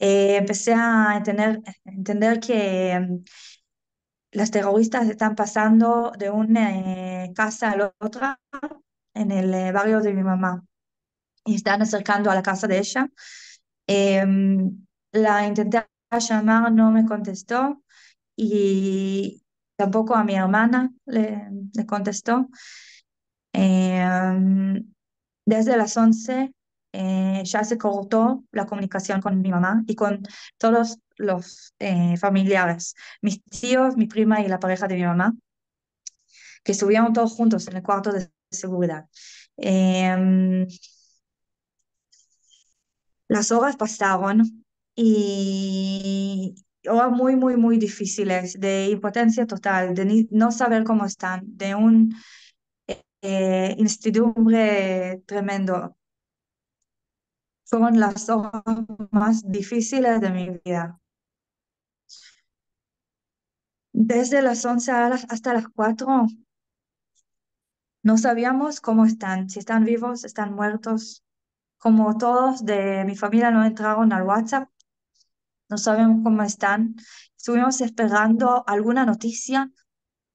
eh, empecé a entender, entender que los mm, las terroristas están pasando de una eh, casa a la otra en el barrio de mi mamá y están acercando a la casa de ella. Mm, la intenté llamar, no me contestó y tampoco a mi hermana le, contestó. Em, desde las 11 eh, ya se cortó la comunicación con mi mamá y con todos los eh, familiares, mis tíos, mi prima y la pareja de mi mamá, que estuvieron todos juntos en el cuarto de seguridad. Em, las horas pasaron y horas muy, muy, muy difíciles, de impotencia total, de no saber cómo están, de un eh, incertidumbre tremendo. Fueron las horas más difíciles de mi vida. Desde las 11 horas hasta las 4, no sabíamos cómo están, si están vivos, están muertos. Como todos de mi familia no entraron al WhatsApp, no sabemos cómo están. Estuvimos esperando alguna noticia,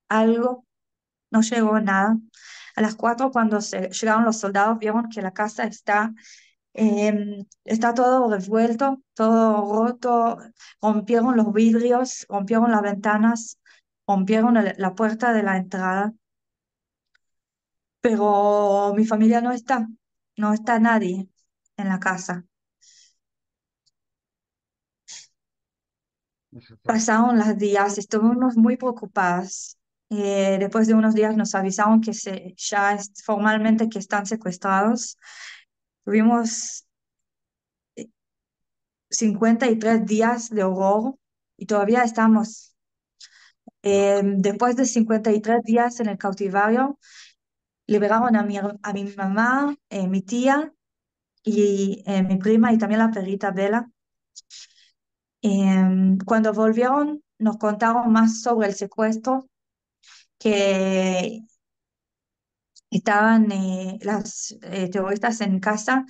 algo, no llegó nada. A las cuatro, cuando llegaron los soldados, vieron que la casa está, em, está todo revuelto, todo roto, rompieron los vidrios, rompieron las ventanas, rompieron la puerta de la entrada. Pero mi familia no está, no está nadie en la casa. Pasaron los días, estuvimos muy preocupadas. Eh, después de unos días nos avisaron que se, ya formalmente que están secuestrados. Tuvimos 53 eh, días de horror y todavía estamos. Eh, después de 53 días en el cautivario, liberaron a mi, a mi mamá, mi tía y mi prima y también la perrita Bella. Eh, cuando volvieron, nos contaron más sobre el secuestro, que estaban eh, las eh, terroristas en casa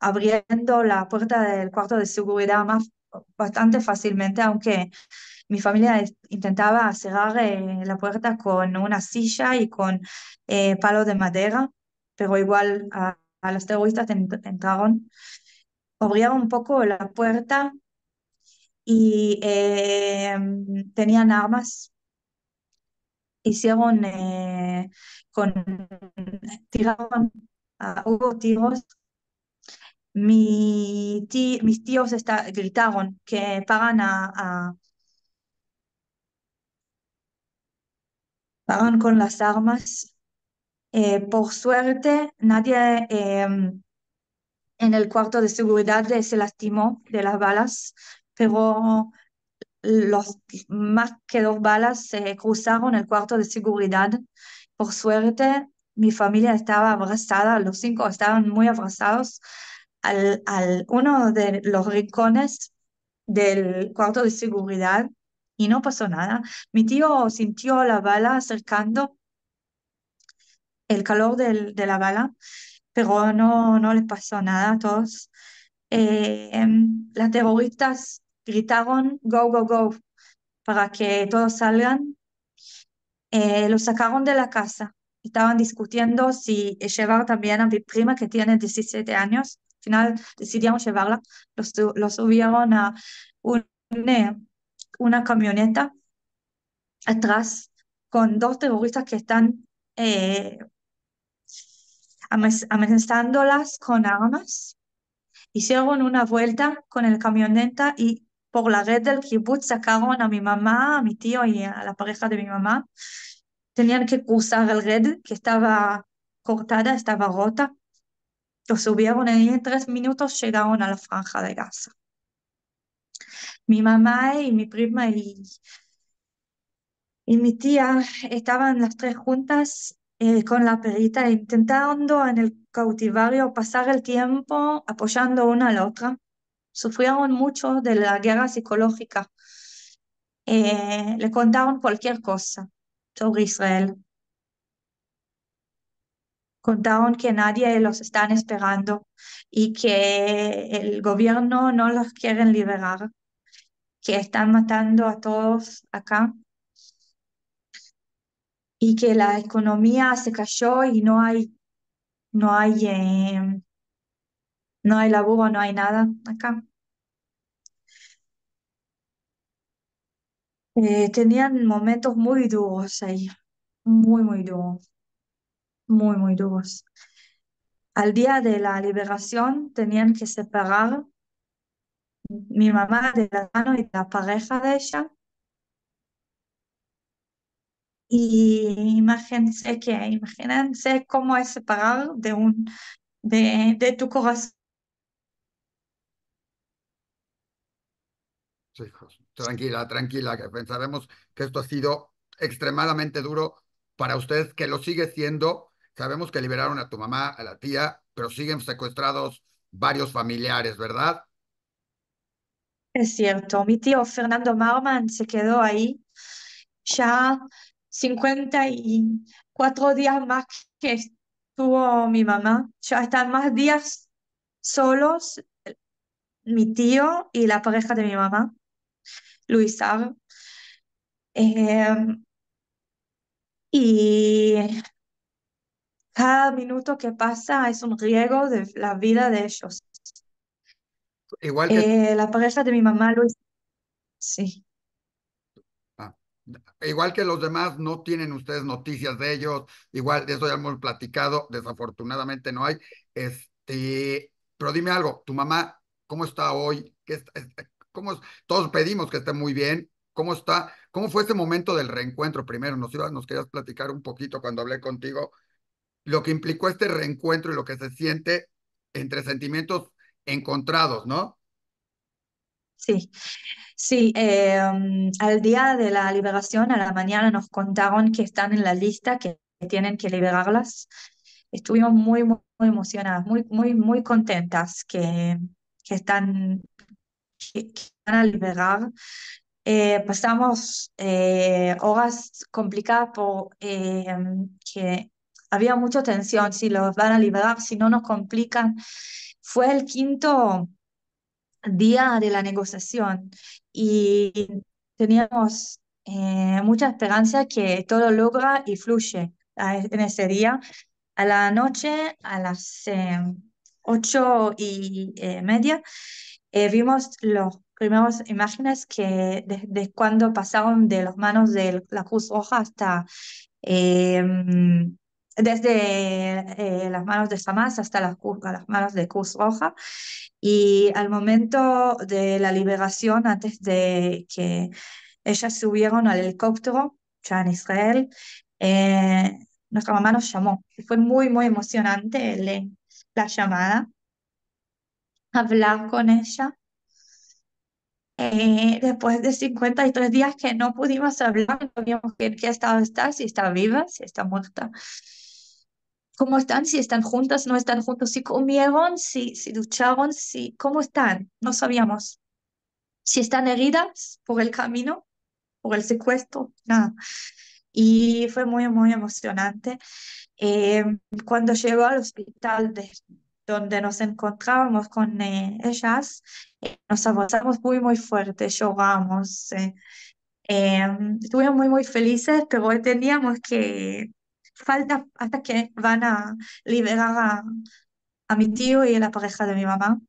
abriendo la puerta del cuarto de seguridad más bastante fácilmente, aunque mi familia intentaba cerrar eh, la puerta con una silla y con eh, palos de madera, pero igual a, las los terroristas entraron. Abrieron un poco la puerta y tenían armas. Hicieron eh, con tiraron hubo tiros. mis tíos gritaron que pagan a, con las armas. Eh, por suerte, nadie eh, en el cuarto de seguridad se lastimó de las balas, pero los más que dos balas se cruzaron el cuarto de seguridad. Por suerte, mi familia estaba abrazada, los cinco estaban muy abrazados. Al, al uno de los rincones del cuarto de seguridad y no pasó nada. Mi tío sintió la bala acercando el calor del, de la bala, pero no, no le pasó nada a todos. Eh, em, las terroristas gritaron go, go, go para que todos salgan. Eh, lo sacaron de la casa. Estaban discutiendo si llevar también a mi prima que tiene 17 años. Al final decidieron llevarla. Los, subieron a un, eh, una camioneta atrás con dos terroristas que están eh, amenazándolas con armas. Hicieron una vuelta con el camioneta y por la red del kibbutz sacaron a mi mamá, a mi tío y a la pareja de mi mamá. Tenían que cruzar el red que estaba cortada, estaba rota. Lo subieron y en tres minutos llegaron a la franja de Gaza. Mi mamá y mi prima y, mi tía estaban las tres juntas eh, con la perita intentando en el cautivario pasar el tiempo apoyando una a la otra sufrieron mucho de la guerra psicológica. Eh, le contaron cualquier cosa sobre Israel. Contaron que nadie los está esperando y que el gobierno no los quiere liberar, que están matando a todos acá y que la economía se cayó y no hay, no hay eh, no hay boba, no hay nada acá. Eh, tenían momentos muy duros ahí, muy, muy duros, muy, muy duros. Al día de la liberación tenían que separar mi mamá de la mano y la pareja de ella. Y imagínense que, imagínense cómo es separar de un, de tu corazón Tranquila, tranquila, que pensaremos que esto ha sido extremadamente duro para ustedes, que lo sigue siendo. Sabemos que liberaron a tu mamá, a la tía, pero siguen secuestrados varios familiares, ¿verdad? Es cierto, mi tío Fernando Marman se quedó ahí ya 54 días más que estuvo mi mamá. Ya están más días solos mi tío y la pareja de mi mamá. Luis sabe. Eh, y cada minuto que pasa es un riego de la vida de ellos. Igual que... Eh, la pareja de mi mamá, Luis. Sí. Ah, igual que los demás, no tienen ustedes noticias de ellos. Igual, de eso ya hemos platicado. Desafortunadamente no hay. Este, pero dime algo, tu mamá, ¿cómo está hoy? ¿Qué ¿Cómo, todos pedimos que esté muy bien. ¿Cómo está? ¿Cómo fue ese momento del reencuentro? Primero, nos, nos querías platicar un poquito cuando hablé contigo lo que implicó este reencuentro y lo que se siente entre sentimientos encontrados, ¿no? Sí, sí. Em, al día de la liberación, a la mañana nos contaron que están en la lista, que tienen que liberarlas. Estuvimos muy, muy, muy emocionadas, muy, muy, muy contentas que, que están que, van a liberar. Eh, pasamos pues, eh, horas complicadas porque eh, había mucha tensión si los van a liberar, si no nos complican. Fue el quinto día de la negociación y teníamos mucha esperanza que todo logra y fluye e, en ese día. A la noche, a las ocho y media, eh, vimos las primeras imágenes que desde de cuando pasaron de las manos de la Cruz Roja hasta em, desde eh, las manos de Samás hasta las, las, manos de Cruz Roja. Y al momento de la liberación, antes de que ellas subieron al helicóptero, ya en Israel, eh, nuestra mamá nos llamó. Fue muy, muy emocionante la llamada hablar con ella. Eh, después de 53 días que no pudimos hablar, no sabíamos en qué estado está, si está viva, si está muerta, cómo están, si están juntas, no están juntos, si comieron, si, si ducharon, si, cómo están, no sabíamos. Si están heridas por el camino, por el secuestro, nada. Y fue muy, muy emocionante. Eh, cuando llegó al hospital de, donde nos encontrábamos con eh, ellas, eh, nos abrazamos muy, muy fuerte, lloramos. Eh, em, estuvimos muy, muy felices, pero entendíamos que falta hasta que van a liberar a, a mi tío y a la pareja de mi mamá.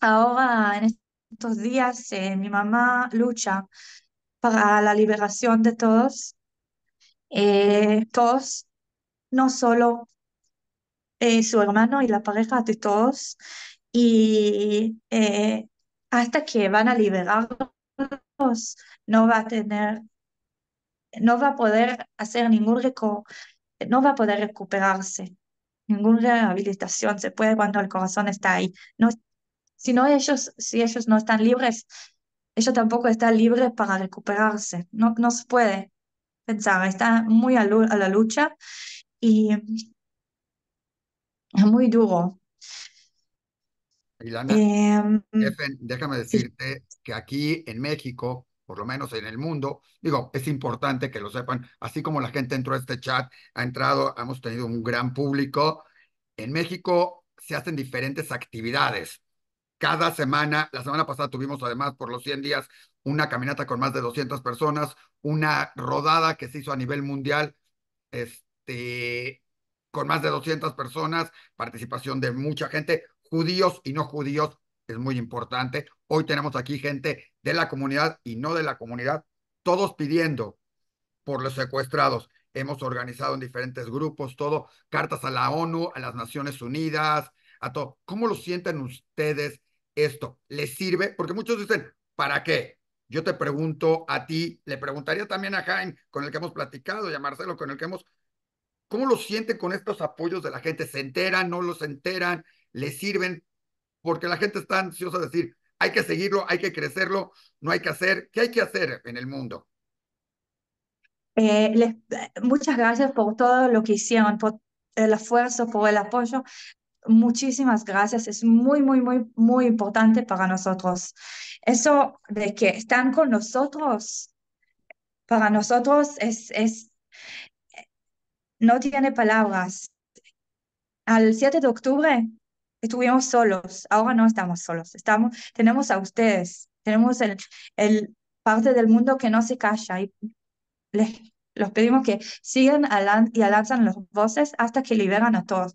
Ahora, en estos días, mi mamá lucha para la liberación de todos, todos, no solo eh, su hermano y la pareja de todos, y eh, hasta que van a liberarlos, no va a tener, no va a poder hacer ningún recorrido, no va a poder recuperarse, ninguna rehabilitación se puede cuando el corazón está ahí. No, si no ellos, si ellos no están libres, ellos tampoco están libres para recuperarse. No, no se puede pensar, está muy a la lucha y muy duro. Ilana, eh, em, déjame decirte que aquí en México, por lo menos en el mundo, digo, es importante que lo sepan, así como la gente entró a este chat, ha entrado, hemos tenido un gran público, en México se hacen diferentes actividades. Cada semana, la semana pasada tuvimos además por los 100 días una caminata con más de 200 personas, una rodada que se hizo a nivel mundial, este, con más de 200 personas, participación de mucha gente, judíos y no judíos, es muy importante. Hoy tenemos aquí gente de la comunidad y no de la comunidad, todos pidiendo por los secuestrados. Hemos organizado en diferentes grupos, todo, cartas a la ONU, a las Naciones Unidas, a todo. ¿Cómo lo sienten ustedes esto? ¿Les sirve? Porque muchos dicen, ¿para qué? Yo te pregunto a ti, le preguntaría también a Jaime, con el que hemos platicado, y a Marcelo, con el que hemos ¿Cómo lo sienten con estos apoyos de la gente? ¿Se enteran? ¿No los enteran? ¿Les sirven? Porque la gente está ansiosa de decir, hay que seguirlo, hay que crecerlo, no hay que hacer. ¿Qué hay que hacer en el mundo? Eh, muchas gracias por todo lo que hicieron, por el esfuerzo, por el apoyo. Muchísimas gracias. Es muy, muy, muy, muy importante para nosotros. Eso de que están con nosotros, para nosotros es, es no tiene palabras. Al 7 de octubre estuvimos solos, ahora no estamos solos, estamos, tenemos a ustedes, tenemos el, el parte del mundo que no se calla y les, los pedimos que sigan y alanzan las voces hasta que liberan a todos.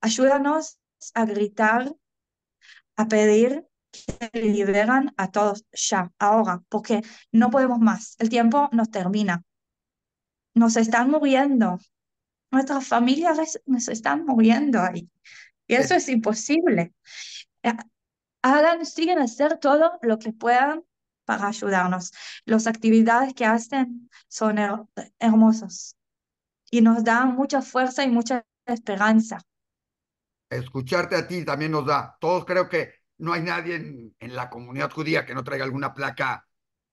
Ayúdanos a gritar, a pedir que liberan a todos ya, ahora, porque no podemos más. El tiempo nos termina. Nos están muriendo. Nuestras familias nos están muriendo ahí. Y eso es imposible. Eh, hagan, siguen a hacer todo lo que puedan para ayudarnos. Las actividades que hacen son hermosas y nos dan mucha fuerza y mucha esperanza. Escucharte a ti también nos da. Todos creo que no hay nadie en, en la comunidad judía que no traiga alguna placa,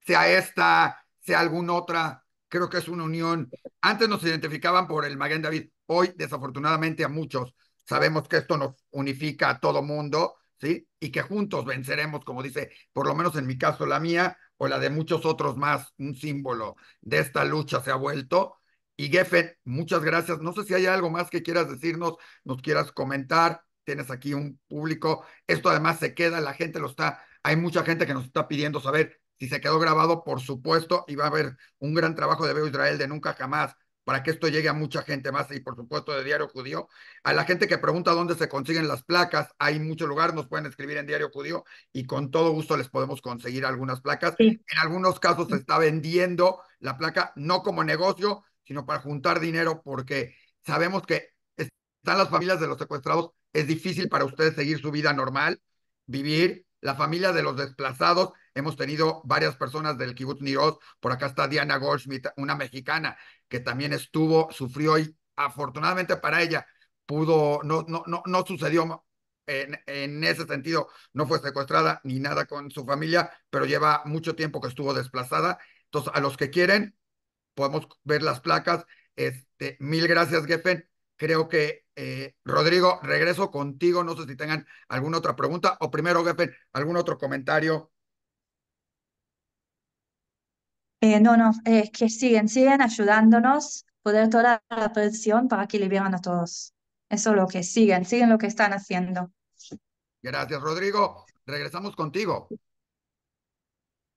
sea esta, sea alguna otra creo que es una unión. Antes nos identificaban por el Maguen David, hoy desafortunadamente a muchos sabemos que esto nos unifica a todo mundo, ¿sí? Y que juntos venceremos, como dice, por lo menos en mi caso, la mía o la de muchos otros más, un símbolo de esta lucha se ha vuelto. Y Geffen, muchas gracias. No sé si hay algo más que quieras decirnos, nos quieras comentar. Tienes aquí un público. Esto además se queda, la gente lo está. Hay mucha gente que nos está pidiendo saber si se quedó grabado, por supuesto, y va a haber un gran trabajo de Veo Israel de nunca jamás para que esto llegue a mucha gente más y por supuesto de Diario Judío. A la gente que pregunta dónde se consiguen las placas, hay mucho lugar, nos pueden escribir en Diario Judío y con todo gusto les podemos conseguir algunas placas. En algunos casos se está vendiendo la placa no como negocio, sino para juntar dinero porque sabemos que están las familias de los secuestrados, es difícil para ustedes seguir su vida normal, vivir, la familia de los desplazados, Hemos tenido varias personas del Kibbutz Niroz. Por acá está Diana Goldschmidt, una mexicana que también estuvo, sufrió y afortunadamente para ella pudo, no, no, no, no sucedió en, ese sentido, no fue secuestrada ni nada con su familia, pero lleva mucho tiempo que estuvo desplazada. Entonces, a los que quieren, podemos ver las placas. Este, mil gracias, Geffen. Creo que, eh, Rodrigo, regreso contigo. No sé si tengan alguna otra pregunta o primero, Geffen, algún otro comentario eh, no, no, es que siguen, siguen ayudándonos poder toda la presión para que vivan a todos. Eso es lo que siguen, siguen lo que están haciendo. Gracias, Rodrigo. Regresamos contigo.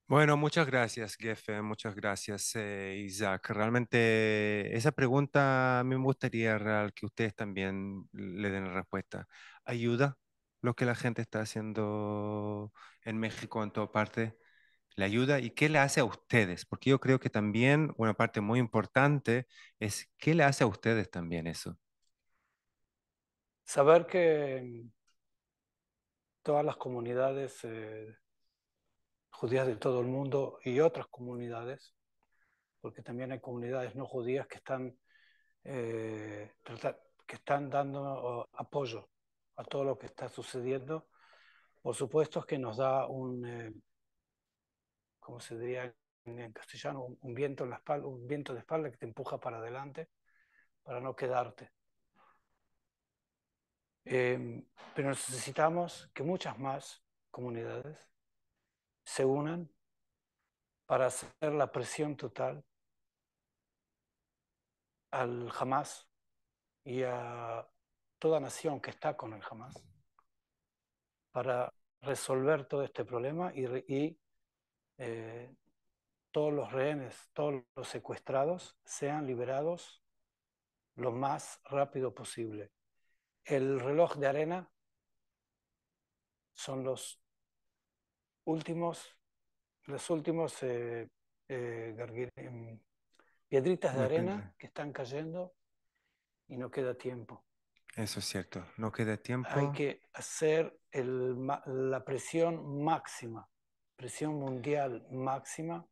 Bueno, muchas gracias, Jefe. muchas gracias, eh, Isaac. Realmente esa pregunta me gustaría que ustedes también le den la respuesta. ¿Ayuda lo que la gente está haciendo en México en toda parte? la ayuda y qué le hace a ustedes, porque yo creo que también una parte muy importante es qué le hace a ustedes también eso. Saber que mm, todas las comunidades eh, judías de todo el mundo y otras comunidades, porque también hay comunidades no judías que están, eh, que están dando eh, apoyo a todo lo que está sucediendo, por supuesto que nos da un como se diría en castellano, un viento, en la espalda, un viento de espalda que te empuja para adelante para no quedarte. Em, pero necesitamos que muchas más comunidades se unan para hacer la presión total al Hamas y a toda nación que está con el Hamas para resolver todo este problema y, y eh, todos los rehenes, todos los secuestrados sean liberados lo más rápido posible. El reloj de arena son los últimos, los últimos eh, eh, em, piedritas de arena que están cayendo y no queda tiempo. Eso es cierto, no queda tiempo. Hay que hacer la presión máxima presión mundial máxima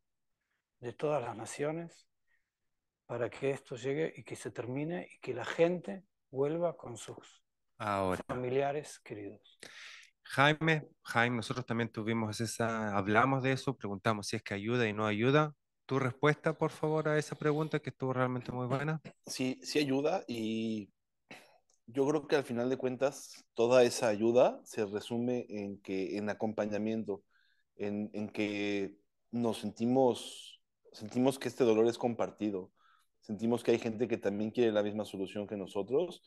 de todas las naciones para que esto llegue y que se termine y que la gente vuelva con sus familiares queridos. Jaime, Jaime, nosotros también tuvimos esa, hablamos de eso, preguntamos si es que ayuda y no ayuda. ¿Tu respuesta, por favor, a esa pregunta que estuvo realmente muy buena? Sí, sí ayuda y yo creo que al final de cuentas toda esa ayuda se resume en que en acompañamiento en, que nos sentimos, sentimos que este dolor es compartido, sentimos que hay gente que también quiere la misma solución que nosotros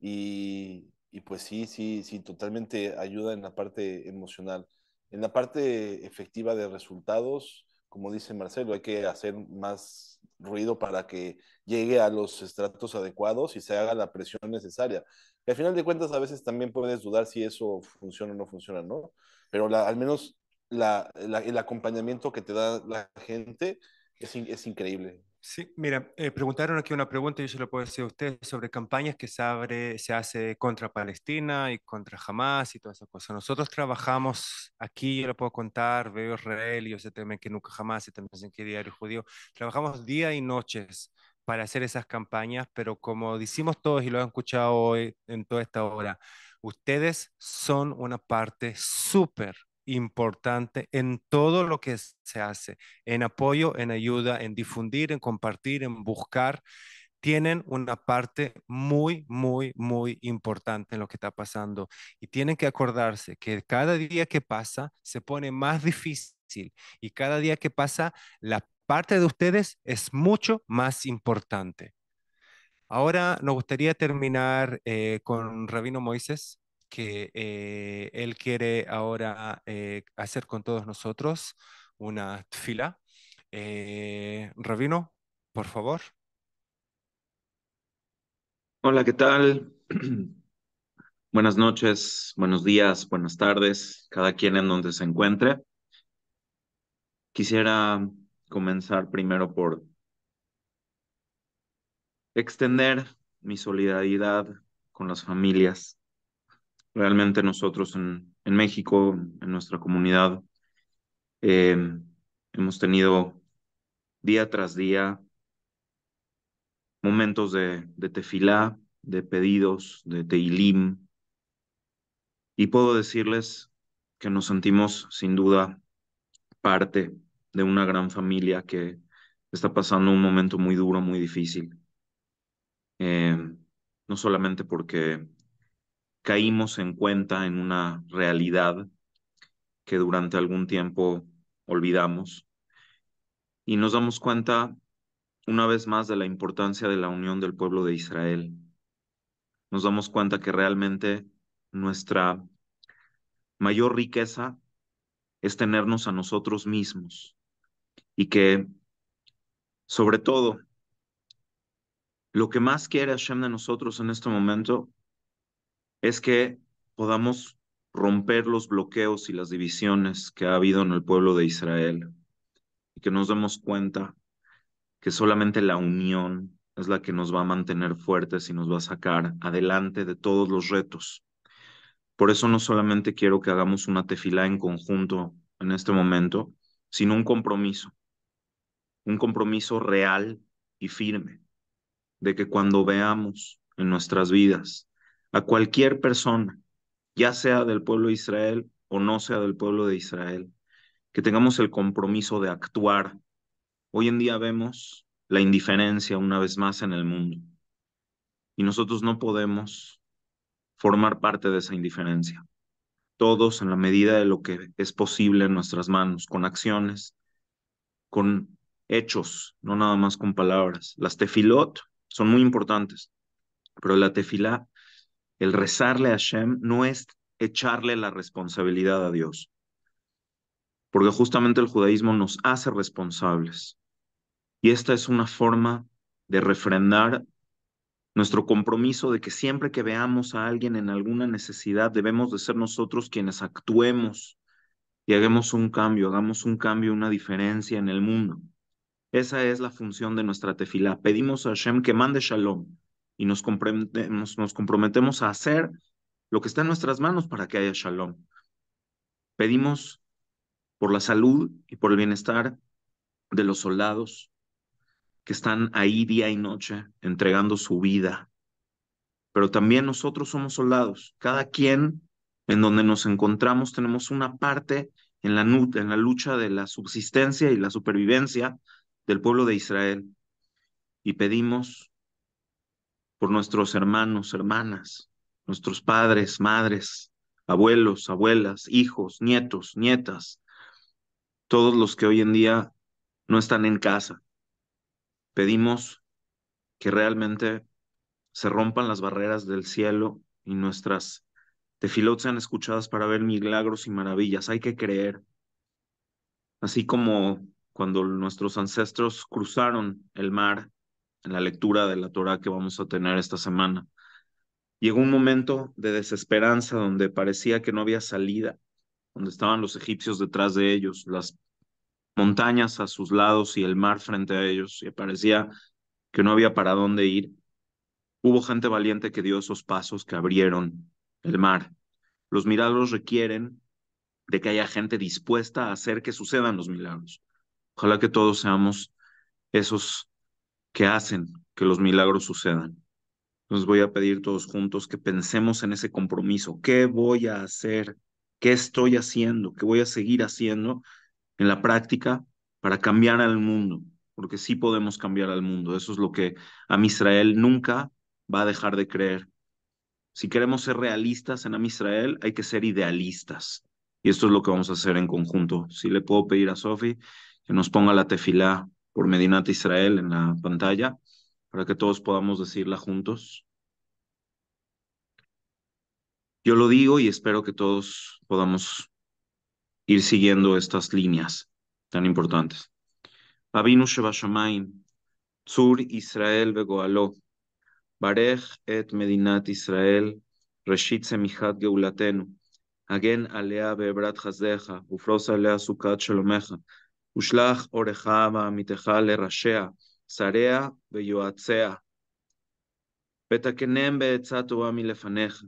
y, pues sí, sí, sí, totalmente ayuda en la parte emocional. En la parte efectiva de resultados, como dice Marcelo, hay que hacer más ruido para que llegue a los estratos adecuados y se haga la presión necesaria. Y al final de cuentas, a veces también puedes dudar si eso funciona o no funciona, ¿no? Pero al menos la, el acompañamiento que te da la gente es, increíble. Sí, mira, eh, preguntaron aquí una pregunta, yo se lo puedo decir a usted, sobre campañas que se, abre, se hace contra Palestina y contra Hamas y todas esas cosas. Nosotros trabajamos aquí, yo lo puedo contar, veo Israel yo sé también que nunca jamás y también sé que Diario Judío. Trabajamos día y noches para hacer esas campañas, pero como decimos todos y lo han escuchado hoy en toda esta hora, ustedes son una parte súper importante en todo lo que se hace, en apoyo, en ayuda, en difundir, en compartir, en buscar, tienen una parte muy, muy, muy importante en lo que está pasando. Y tienen que acordarse que cada día que pasa se pone más difícil y cada día que pasa la parte de ustedes es mucho más importante. Ahora nos gustaría terminar eh, con Rabino Moisés que eh, él quiere ahora eh, hacer con todos nosotros una fila. Eh, Rabino, por favor. Hola, ¿qué tal? Buenas noches, buenos días, buenas tardes, cada quien en donde se encuentre. Quisiera comenzar primero por extender mi solidaridad con las familias Realmente nosotros en, México, en nuestra comunidad, eh, hemos tenido día tras día momentos de, de tefilá, de pedidos, de teilim, y puedo decirles que nos sentimos sin duda parte de una gran familia que está pasando un momento muy duro, muy difícil. Eh, no solamente porque caímos en cuenta en una realidad que durante algún tiempo olvidamos y nos damos cuenta una vez más de la importancia de la unión del pueblo de Israel. Nos damos cuenta que realmente nuestra mayor riqueza es tenernos a nosotros mismos y que, sobre todo, lo que más quiere Hashem de nosotros en este momento es que podamos romper los bloqueos y las divisiones que ha habido en el pueblo de Israel y que nos demos cuenta que solamente la unión es la que nos va a mantener fuertes y nos va a sacar adelante de todos los retos. Por eso no solamente quiero que hagamos una tefilá en conjunto en este momento, sino un compromiso, un compromiso real y firme de que cuando veamos en nuestras vidas a cualquier persona, ya sea del pueblo de Israel o no sea del pueblo de Israel, que tengamos el compromiso de actuar. Hoy en día vemos la indiferencia una vez más en el mundo y nosotros no podemos formar parte de esa indiferencia. Todos en la medida de lo que es posible en nuestras manos, con acciones, con hechos, no nada más con palabras. Las tefilot son muy importantes, pero la tefilá el rezarle a Hashem no es echarle la responsabilidad a Dios, porque justamente el judaísmo nos hace responsables. Y esta es una forma de refrendar nuestro compromiso de que siempre que veamos a alguien en alguna necesidad, debemos de ser nosotros quienes actuemos y hagamos un cambio, hagamos un cambio, una diferencia en el mundo. Esa es la función de nuestra tefila Pedimos a Hashem que mande shalom, y nos comprometemos, a hacer lo que está en nuestras manos para que haya shalom. Pedimos por la salud y por el bienestar de los soldados que están ahí día y noche entregando su vida. Pero también nosotros somos soldados. Cada quien en donde nos encontramos tenemos una parte en la lucha de la subsistencia y la supervivencia del pueblo de Israel. Y pedimos por nuestros hermanos, hermanas, nuestros padres, madres, abuelos, abuelas, hijos, nietos, nietas, todos los que hoy en día no están en casa. Pedimos que realmente se rompan las barreras del cielo y nuestras tefilot sean escuchadas para ver milagros y maravillas. Hay que creer. Así como cuando nuestros ancestros cruzaron el mar en la lectura de la Torah que vamos a tener esta semana. Llegó un momento de desesperanza donde parecía que no había salida, donde estaban los egipcios detrás de ellos, las montañas a sus lados y el mar frente a ellos, y parecía que no había para dónde ir. Hubo gente valiente que dio esos pasos que abrieron el mar. Los milagros requieren de que haya gente dispuesta a hacer que sucedan los milagros. Ojalá que todos seamos esos que hacen que los milagros sucedan. Entonces voy a pedir todos juntos que pensemos en ese compromiso. ¿Qué voy a hacer? ¿Qué estoy haciendo? ¿Qué voy a seguir haciendo en la práctica para cambiar al mundo? Porque sí podemos cambiar al mundo. Eso es lo que a Israel nunca va a dejar de creer. Si queremos ser realistas en Am Israel, hay que ser idealistas. Y esto es lo que vamos a hacer en conjunto. Si le puedo pedir a Sofi que nos ponga la tefilá por Medinat Israel en la pantalla, para que todos podamos decirla juntos. Yo lo digo y espero que todos podamos ir siguiendo estas líneas tan importantes. Avinu Shevashamayim, Tzur Israel Begoaló, Barech et Medinat Israel, Reshit Semichat Geulatenu, Agen Alea Bebrat Hazdeja, Ufrosa Alea Sukat Shalomeja, ושלח אורך ועמיתך לראשיה, שריה ויועציה. ותקנם בעצה טובה מלפניך.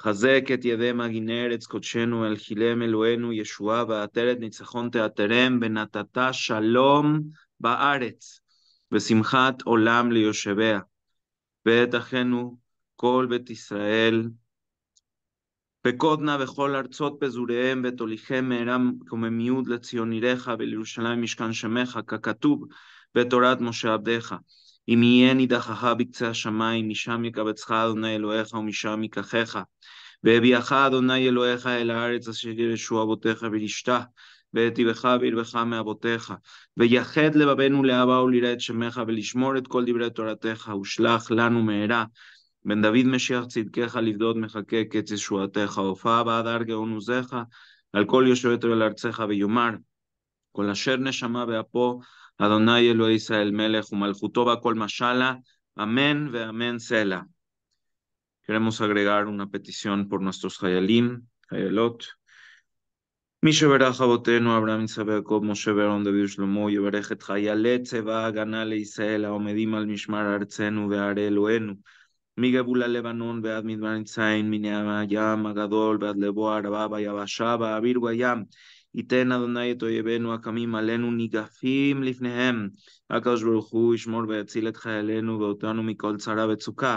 חזק את ידי מגיני ארץ קודשנו, אל חילם אלוהינו ישועה, ועטרת ניצחון תעטרם, ונתת שלום בארץ, ושמחת עולם ליושביה. ואת אחינו, כל בית ישראל, בקודנה וכל ארצות פזוריהם ותוליכם מארם קוממיות לציון עיריך ולירושלים משכן שמך ככתוב בתורת משה עבדיך. אם יהיה נידחך בקצה השמיים משם יקבצך אדוני אלוהיך ומשם ייקחך. והביאך אדוני אלוהיך אל הארץ אשר ירשו אבותיך ורשתה והיטיבך וירבך מאבותיך. ויחד לבבנו לאהבה ולראה את שמך ולשמור את כל דברי תורתך ושלח לנו מהרה בן דוד משיח צדקך לפדות מחכה קץ ישועתך, הופעה בהדר גאונוזיך, על כל יושבת אל ארצך ויאמר, כל אשר נשמה באפו, אדוני אלוהי ישראל מלך ומלכותו בה כל משלה, אמן ואמן סלע. Queremos agregar una petición por nuestros Hayalim, Hayalot. מי שברך אבותינו, אברהם, יצחק ויעקב, משה ואהרון, דוד ושלמה, יברך את חיילי צבא ההגנה לישראל, העומדים על משמר ארצנו וערי אלוהינו. מגבול הלבנון ועד מדבר ניצין, מן הים הגדול ועד לבוא הרבה ביבשה באוויר ובים. ייתן אדוני את אויבינו הקמים עלינו ניגפים לפניהם. הקדוש ברוך הוא ישמור ויציל את חיילינו ואותנו מכל צרה וצוקה.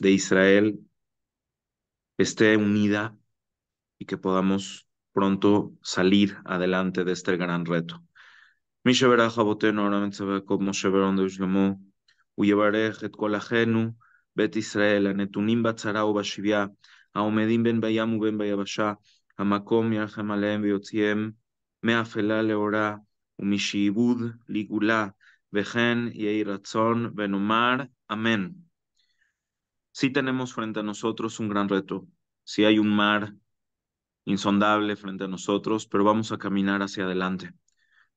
De Israel esté unida y que podamos pronto salir adelante de este gran reto. Mi Sheverah Jabote no ahora de Ushlamu. Ullevarej et colagenu, bet Israel, netunim batzarao bashivia, aomedin ben Bayamu ben Bayabasha, a Macom y a Jamalem leora, umishibud, ligula, vejen y venumar amen sí tenemos frente a nosotros un gran reto. Sí hay un mar insondable frente a nosotros, pero vamos a caminar hacia adelante.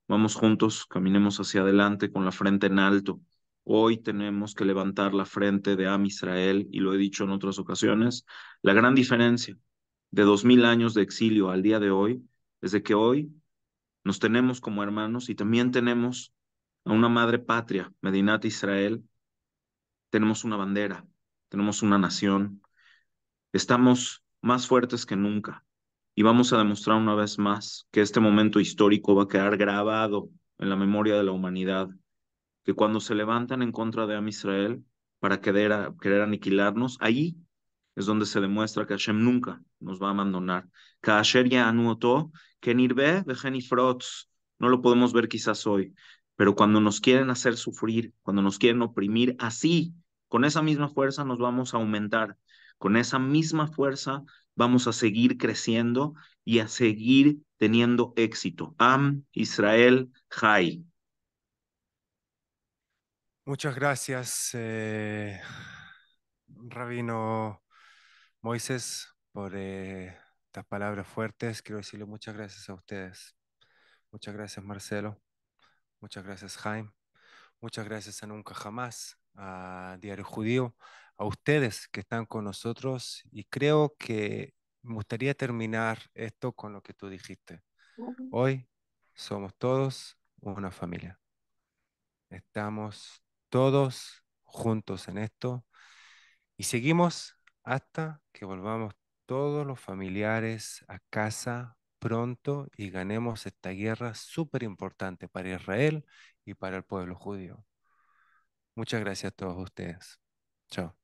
Vamos juntos, caminemos hacia adelante con la frente en alto. Hoy tenemos que levantar la frente de Am Israel, y lo he dicho en otras ocasiones. La gran diferencia de dos mil años de exilio al día de hoy es de que hoy nos tenemos como hermanos y también tenemos a una madre patria, Medinat Israel. Tenemos una bandera, tenemos una nación, estamos más fuertes que nunca y vamos a demostrar una vez más que este momento histórico va a quedar grabado en la memoria de la humanidad, que cuando se levantan en contra de Am Israel para querer, aniquilarnos, ahí es donde se demuestra que Hashem nunca nos va a abandonar. No lo podemos ver quizás hoy, pero cuando nos quieren hacer sufrir, cuando nos quieren oprimir, así con esa misma fuerza nos vamos a aumentar, con esa misma fuerza vamos a seguir creciendo y a seguir teniendo éxito. Am Israel Jai. Muchas gracias, eh, Rabino Moisés, por eh, estas palabras fuertes. Quiero decirle muchas gracias a ustedes. Muchas gracias, Marcelo. Muchas gracias, Jaime. Muchas gracias a Nunca Jamás a Diario Judío, a ustedes que están con nosotros y creo que me gustaría terminar esto con lo que tú dijiste. Hoy somos todos una familia. Estamos todos juntos en esto y seguimos hasta que volvamos todos los familiares a casa pronto y ganemos esta guerra súper importante para Israel y para el pueblo judío. Muchas gracias a todos ustedes. Chao.